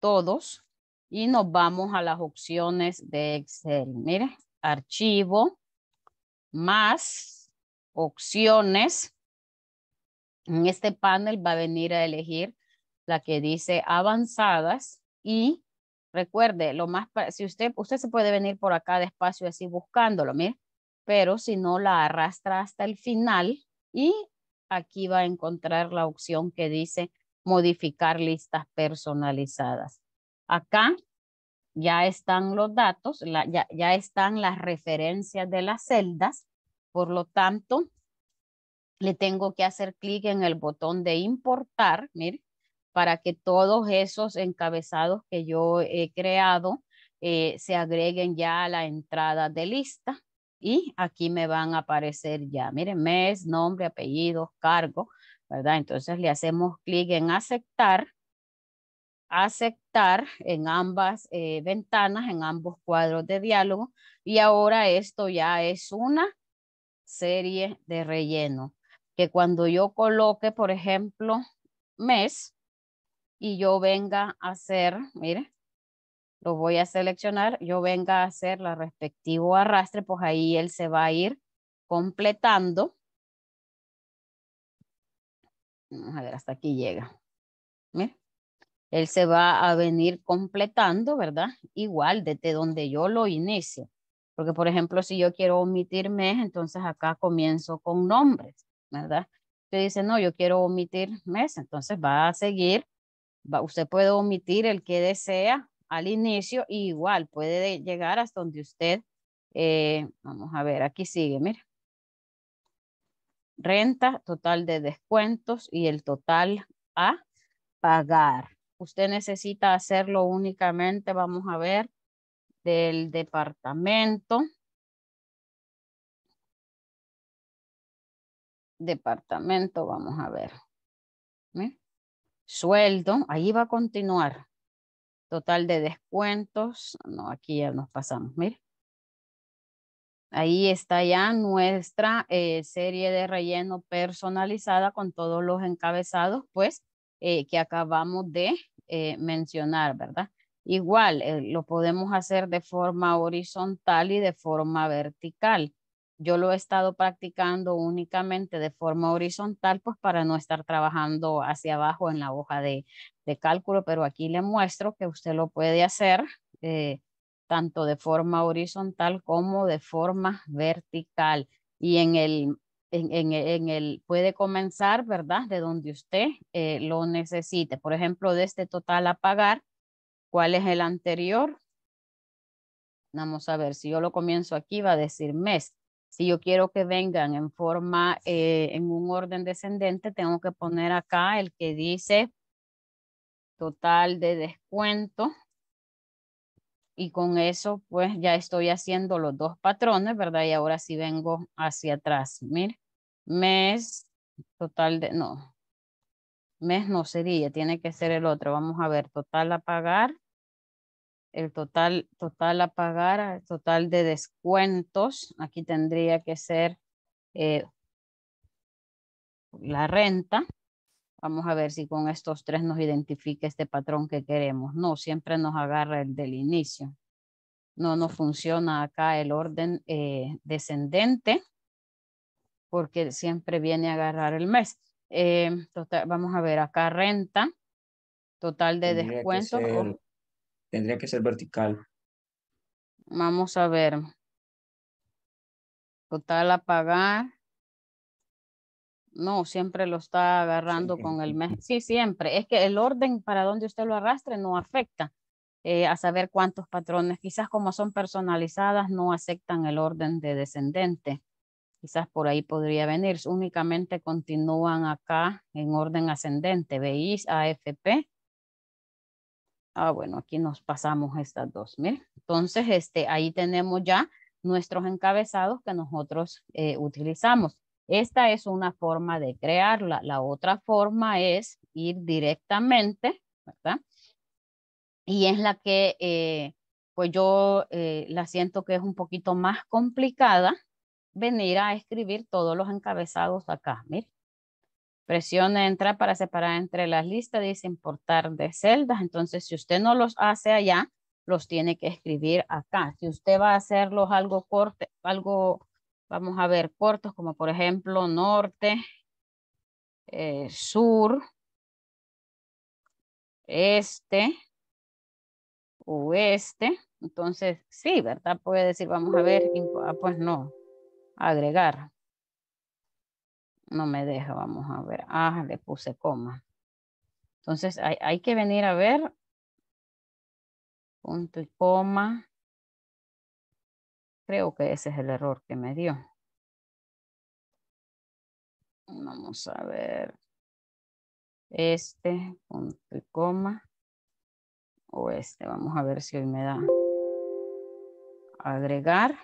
todos y nos vamos a las opciones de Excel. Mire, archivo, más, opciones. En este panel va a venir a elegir la que dice avanzadas y recuerde, lo más, si usted, usted se puede venir por acá despacio así buscándolo, mire, pero si no la arrastra hasta el final y aquí va a encontrar la opción que dice modificar listas personalizadas. Acá ya están los datos, ya, están las referencias de las celdas, por lo tanto, le tengo que hacer clic en el botón de importar, mire, para que todos esos encabezados que yo he creado eh, se agreguen ya a la entrada de lista y aquí me van a aparecer ya, miren, mes, nombre, apellido, cargo, entonces le hacemos clic en aceptar, aceptar en ambas eh, ventanas, en ambos cuadros de diálogo y ahora esto ya es una serie de relleno que cuando yo coloque, por ejemplo, mes y yo venga a hacer, mire, lo voy a seleccionar, yo venga a hacer la respectivo arrastre, pues ahí él se va a ir completando Vamos a ver, hasta aquí llega. Él se va a venir completando, ¿verdad? Igual desde donde yo lo inicio. Porque, por ejemplo, si yo quiero omitir mes, entonces acá comienzo con nombres, ¿verdad? Usted dice, no, yo quiero omitir mes, entonces va a seguir. usted puede omitir el que desea al inicio y igual puede llegar hasta donde usted, eh, vamos a ver, aquí sigue, mira renta, total de descuentos y el total a pagar. Usted necesita hacerlo únicamente, vamos a ver, del departamento. Departamento, vamos a ver. Sueldo, ahí va a continuar. Total de descuentos, no, aquí ya nos pasamos, mire. Ahí está ya nuestra eh, serie de relleno personalizada con todos los encabezados, pues, eh, que acabamos de eh, mencionar, ¿verdad? Igual, lo podemos hacer de forma horizontal y de forma vertical. Yo lo he estado practicando únicamente de forma horizontal, pues para no estar trabajando hacia abajo en la hoja de, cálculo, pero aquí le muestro que usted lo puede hacer tanto de forma horizontal como de forma vertical. Y en el, en, en, el puede comenzar, ¿verdad? De donde usted eh, lo necesite. Por ejemplo, de este total a pagar, ¿cuál es el anterior? Vamos a ver, si yo lo comienzo aquí, va a decir mes. Si yo quiero que vengan en forma, eh, en un orden descendente, tengo que poner acá el que dice total de descuento, y con eso pues ya estoy haciendo los dos patrones, ¿verdad? Y ahora sí vengo hacia atrás, mire, mes total de, no, mes no sería, tiene que ser el otro, vamos a ver, total a pagar, el total, total a pagar, ah, total de descuentos, aquí tendría que ser eh, la renta, Vamos a ver si con estos tres nos identifica este patrón que queremos. No, siempre nos agarra el del inicio. No nos funciona acá el orden eh, descendente porque siempre viene a agarrar el mes. Em, tota-, vamos a ver acá renta, total de descuento. tendría que ser vertical. Vamos a ver. Total a pagar no, siempre lo está agarrando con el mes. Sí, siempre. Es que el orden para donde usted lo arrastre no afecta eh, a saber cuántos patrones. Quizás como son personalizadas, no aceptan el orden de descendente. Quizás por ahí podría venir. Únicamente continúan acá en orden ascendente. ¿Veis? AFP. Ah, bueno, aquí nos pasamos estas dos. Entonces, este, ahí tenemos ya nuestros encabezados que nosotros eh, utilizamos. Esta es una forma de crearla. La otra forma es ir directamente, ¿verdad? Y es la que, eh, pues yo eh, la siento que es un poquito más complicada venir a escribir todos los encabezados acá. Mire, Presione entrar para separar entre las listas, dice importar de celdas. Entonces, si usted no los hace allá, los tiene que escribir acá. Si usted va a hacerlos algo corto, algo Vamos a ver puertos como por ejemplo norte, eh, sur, este, oeste. Entonces, sí, ¿verdad? Puede decir, vamos a ver, ah, pues no, agregar. No me deja, vamos a ver. Ah, le puse coma. Entonces, hay, hay que venir a ver. Punto y coma. Creo que ese es el error que me dio. Vamos a ver. Este, punto y coma. O este, vamos a ver si hoy me da agregar.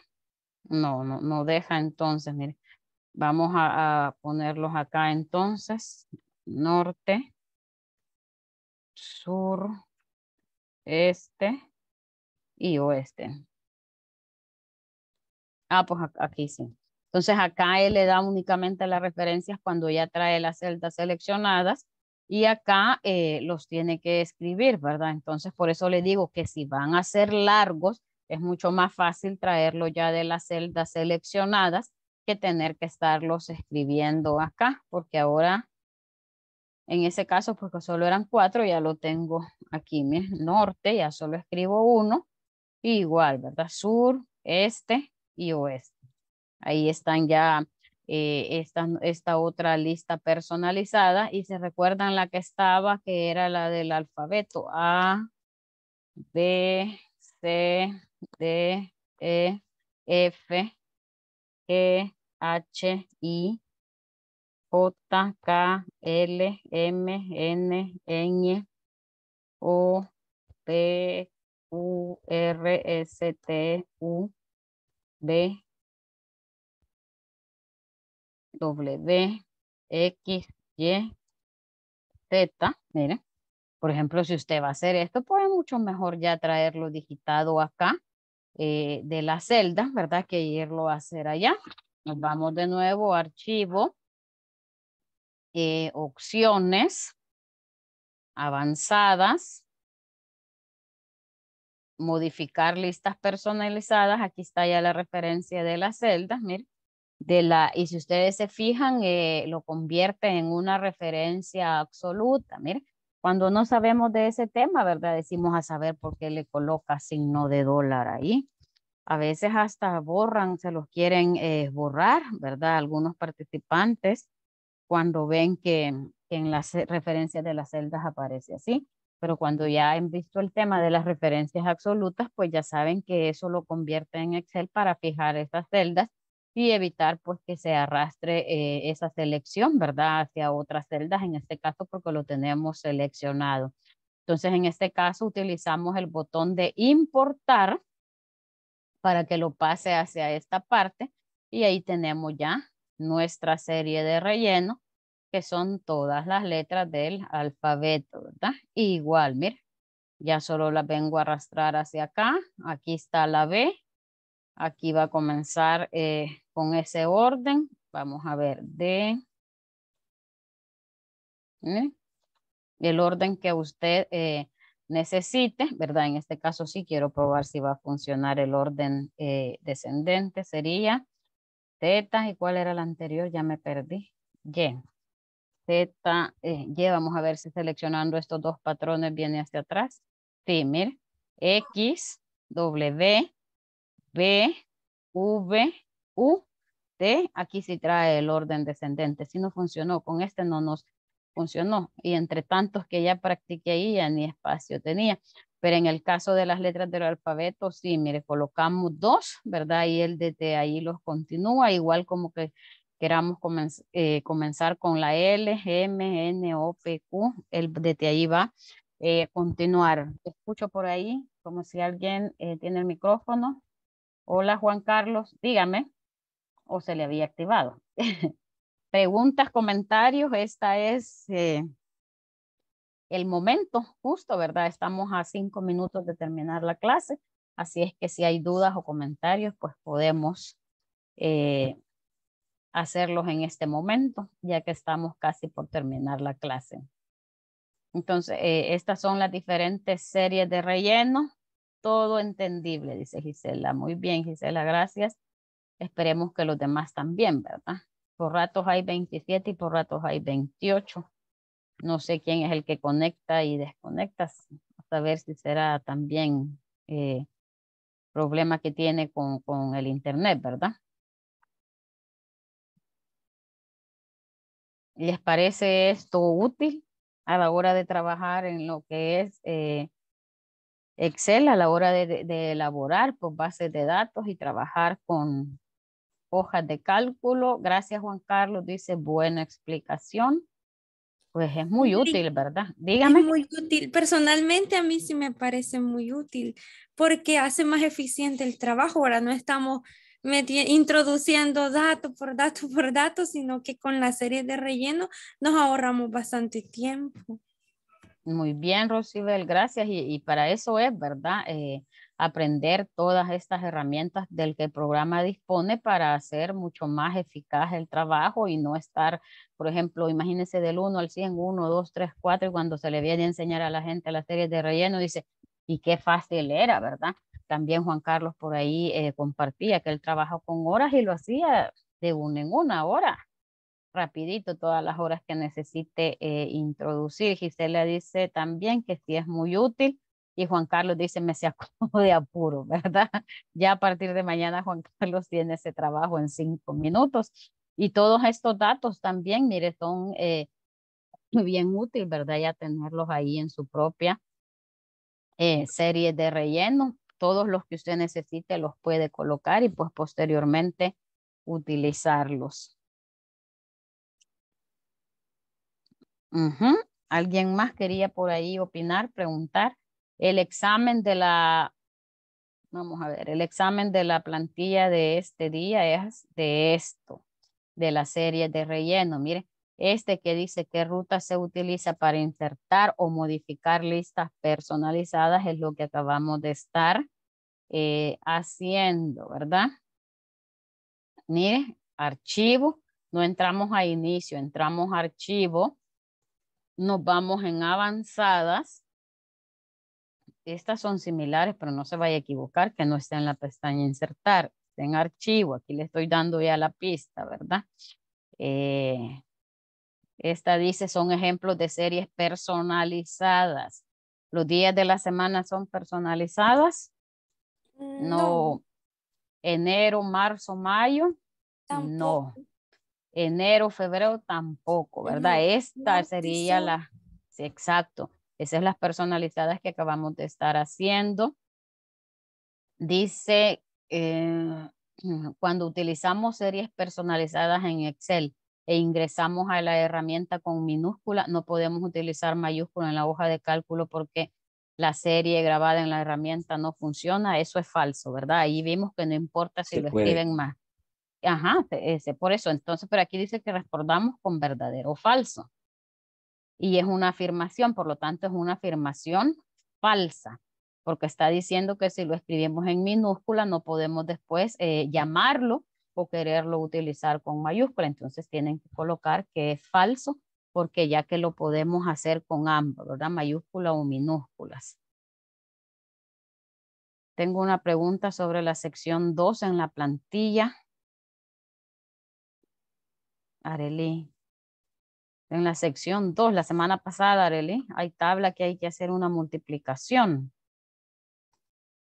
No, no, no deja entonces, mire. Vamos a ponerlos acá entonces. Norte, sur, este y oeste. Ah, pues aquí sí. Entonces acá él le da únicamente las referencias cuando ya trae las celdas seleccionadas y acá eh, los tiene que escribir, ¿verdad? Entonces por eso le digo que si van a ser largos, es mucho más fácil traerlo ya de las celdas seleccionadas que tener que estarlos escribiendo acá, porque ahora en ese caso, porque pues solo eran cuatro, ya lo tengo aquí, mi norte, ya solo escribo uno, igual, ¿verdad? Sur, este, Ahí están ya eh, esta, esta, otra lista personalizada y se recuerdan la que estaba, que era la del alfabeto A, B, C, D, E, F, G, H, I, J, K, L, M, N, N, O, P, U, R, S, e, T, U, B, W, X, Y, Z, miren. Por ejemplo, si usted va a hacer esto, puede mucho mejor ya traerlo digitado acá eh, de la celda, ¿verdad? Que irlo a hacer allá. Nos vamos de nuevo archivo, eh, opciones, avanzadas, modificar listas personalizadas, aquí está ya la referencia de las celdas, miren, de la, y si ustedes se fijan, eh, lo convierte en una referencia absoluta, miren, cuando no sabemos de ese tema, ¿verdad? Decimos a saber por qué le coloca signo de dólar ahí. A veces hasta borran, se los quieren eh, borrar, ¿verdad? Algunos participantes cuando ven que, que en las referencias de las celdas aparece así pero cuando ya han visto el tema de las referencias absolutas, pues ya saben que eso lo convierte en Excel para fijar esas celdas y evitar pues que se arrastre eh, esa selección, ¿verdad? Hacia otras celdas, en este caso porque lo tenemos seleccionado. Entonces, en este caso utilizamos el botón de importar para que lo pase hacia esta parte y ahí tenemos ya nuestra serie de relleno que son todas las letras del alfabeto, ¿verdad? igual, mira, ya solo las vengo a arrastrar hacia acá, aquí está la B, aquí va a comenzar eh, con ese orden, vamos a ver, D, ¿eh? el orden que usted eh, necesite, ¿verdad? En este caso sí quiero probar si va a funcionar el orden descendente, sería teta, ¿y cuál era la anterior? Ya me perdí, Y. Z, eh, Y, vamos a ver si seleccionando estos dos patrones viene hacia atrás. Sí, mire, X, W, B, V, U, T, aquí sí trae el orden descendente, si no funcionó, con este no nos funcionó, y entre tantos que ya practiqué ahí ya ni espacio tenía, pero en el caso de las letras del alfabeto, sí, mire, colocamos dos, ¿verdad? Y el DT ahí los continúa, igual como que queramos eh, comenzar con la L, M, N, O, P, Q, el, desde ahí va. Eh, continuar. Escucho por ahí como si alguien eh, tiene el micrófono. Hola Juan Carlos, dígame. O se le había activado. [LAUGHS] Preguntas, comentarios, esta es eh, el momento justo, ¿verdad? Estamos a cinco minutos de terminar la clase, así es que si hay dudas o comentarios, pues podemos hacerlos en este momento, ya que estamos casi por terminar la clase. Entonces, eh, estas son las diferentes series de relleno. Todo entendible, dice Gisela. Muy bien, Gisela, gracias. Esperemos que los demás también, ¿verdad? Por ratos hay 27 y por ratos hay 28. No sé quién es el que conecta y desconecta. A ver si será también eh, problema que tiene con, con el internet, ¿verdad? ¿Les parece esto útil a la hora de trabajar en lo que es eh, Excel, a la hora de, elaborar por bases de datos y trabajar con hojas de cálculo? Gracias Juan Carlos, dice buena explicación. Pues es muy útil, ¿verdad? Dígame. Es muy útil. Personalmente a mí sí me parece muy útil porque hace más eficiente el trabajo. Ahora no estamos introduciendo dato por dato [LAUGHS] por dato, sino que con la serie de relleno nos ahorramos bastante tiempo. Muy bien, rocibel gracias. Y, para eso es, ¿verdad? Eh, aprender todas estas herramientas del que el programa dispone para hacer mucho más eficaz el trabajo y no estar, por ejemplo, imagínense del 1 al 100, 1, 2, 3, 4, y cuando se le viene a enseñar a la gente la serie de relleno, dice, y qué fácil era, ¿verdad? También Juan Carlos por ahí eh, compartía que él trabajaba con horas y lo hacía de una en una hora, rapidito todas las horas que necesite y eh, introducir. Gisela dice también que sí es muy útil y Juan Carlos dice me sacó de apuro, ¿verdad? [LAUGHS] Ya a partir de mañana Juan Carlos tiene ese trabajo en cinco minutos y todos estos datos también, mire, son eh, bien útil ¿verdad? Ya tenerlos ahí en su propia serie de relleno todos los que usted necesite los puede colocar y pues posteriormente utilizarlos. ¿Alguien más quería por ahí opinar, preguntar? El examen de la, vamos a ver, el examen de la plantilla de este día es de esto, de la serie de relleno. Mire, este que dice qué ruta se utiliza para insertar o modificar listas personalizadas es lo que acabamos de estar eh, haciendo, ¿verdad? Mire, archivo, no entramos a inicio, entramos a archivo, nos vamos en avanzadas. Estas son similares, pero no se vaya a equivocar que no está en la pestaña insertar, está en archivo, aquí le estoy dando ya la pista, ¿verdad? Eh, esta dice, son ejemplos de series personalizadas. ¿Los días de la semana son personalizadas? Mm, no. Enero, marzo, mayo. No. Enero, febrero tampoco, ¿verdad? Esta sería la... Sí, exacto. Esas son las personalizadas que acabamos de estar haciendo. Dice, eh, [CLEARS THROAT] cuando utilizamos series personalizadas en Excel, e ingresamos a la herramienta con minúscula, no podemos utilizar mayúscula en la hoja de cálculo porque la serie grabada en la herramienta no funciona, eso es falso, ¿verdad? Ahí vimos que no importa si lo escriben más. Ajá, ese, por eso, entonces, pero aquí dice que respondamos con verdadero o falso. Y es una afirmación, por lo tanto es una afirmación falsa, porque está diciendo que si lo escribimos en minúscula no podemos después eh, llamarlo quererlo utilizar con mayúscula. Entonces tienen que colocar que es falso porque ya que lo podemos hacer con ambos, ¿verdad? Mayúscula o minúsculas. Tengo una pregunta sobre la sección 2 en la plantilla. Arely. En la sección 2, la semana pasada, Arely, hay tabla que hay que hacer una multiplicación.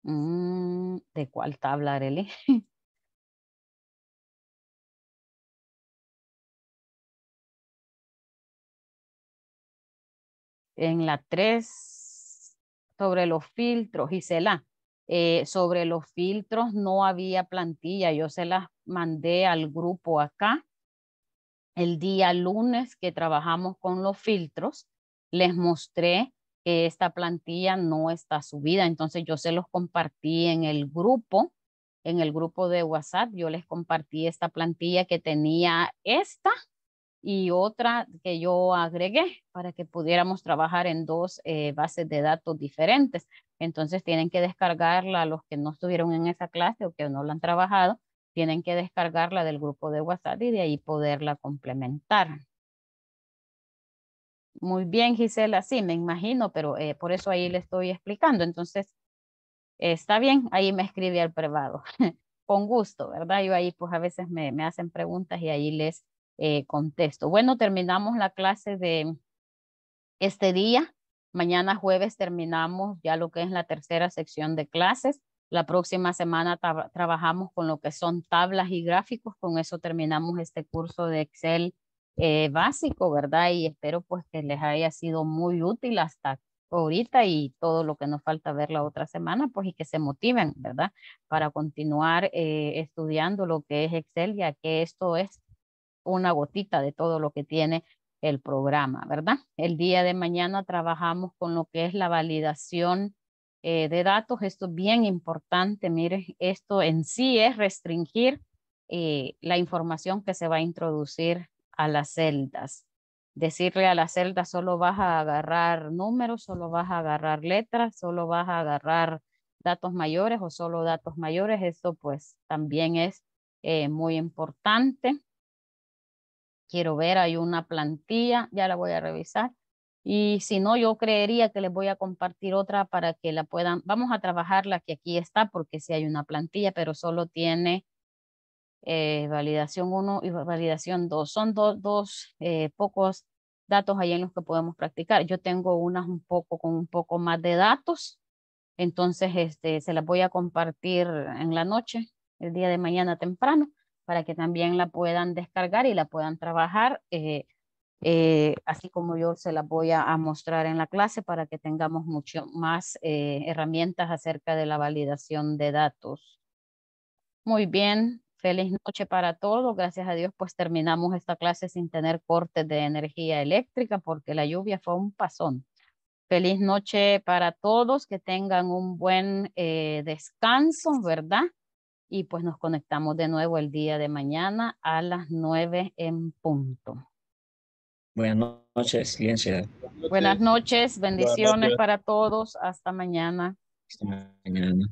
Mm, ¿De cuál tabla, Arely? [LAUGHS] en la 3 sobre los filtros, Gisela, eh, sobre los filtros no había plantilla, yo se las mandé al grupo acá el día lunes que trabajamos con los filtros, les mostré que esta plantilla no está subida. Entonces yo se los compartí en el grupo, en el grupo de WhatsApp, yo les compartí esta plantilla que tenía esta y otra que yo agregué para que pudiéramos trabajar en dos eh, bases de datos diferentes. Entonces tienen que descargarla los que no estuvieron en esa clase o que no la han trabajado, tienen que descargarla del grupo de WhatsApp y de ahí poderla complementar. Muy bien, Gisela, sí, me imagino, pero eh, por eso ahí le estoy explicando. Entonces, está bien, ahí me escribe al privado. [LAUGHS] Con gusto, ¿verdad? Yo ahí pues a veces me hacen preguntas y ahí les eh, contexto. Bueno, terminamos la clase de este día. Mañana jueves terminamos ya lo que es la tercera sección de clases. La próxima semana trabajamos con lo que son tablas y gráficos. Con eso terminamos este curso de Excel eh, básico, ¿verdad? Y espero pues que les haya sido muy útil hasta ahorita y todo lo que nos falta ver la otra semana, pues y que se motiven, ¿verdad? Para continuar eh, estudiando lo que es Excel, ya que esto es una gotita de todo lo que tiene el programa, ¿verdad? El día de mañana trabajamos con lo que es la validación eh, de datos. Esto es bien importante. Mire, esto en sí es restringir eh, la información que se va a introducir a las celdas. Decirle a la celdas solo vas a agarrar números, solo vas a agarrar letras, solo vas a agarrar datos mayores o solo datos mayores. Esto pues también es eh, muy importante quiero ver, hay una plantilla, ya la voy a revisar. Y si no, yo creería que les voy a compartir otra para que la puedan, vamos a trabajar la que aquí está, porque si sí hay una plantilla, pero solo tiene eh, validación 1 y validación 2. Son dos eh, pocos datos ahí en los que podemos practicar. Yo tengo unas un poco con un poco más de datos, entonces este, se las voy a compartir en la noche, el día de mañana temprano, para que también la puedan descargar y la puedan trabajar, eh, eh, así como yo se la voy a, mostrar en la clase para que tengamos mucho más eh, herramientas acerca de la validación de datos. Muy bien, feliz noche para todos. Gracias a Dios, pues terminamos esta clase sin tener cortes de energía eléctrica porque la lluvia fue un pasón. Feliz noche para todos, que tengan un buen descanso, ¿verdad? y pues nos conectamos de nuevo el día de mañana a las nueve en punto. Buenas noches, ciencia. Buenas noches, bendiciones para todos. Hasta mañana. Hasta mañana.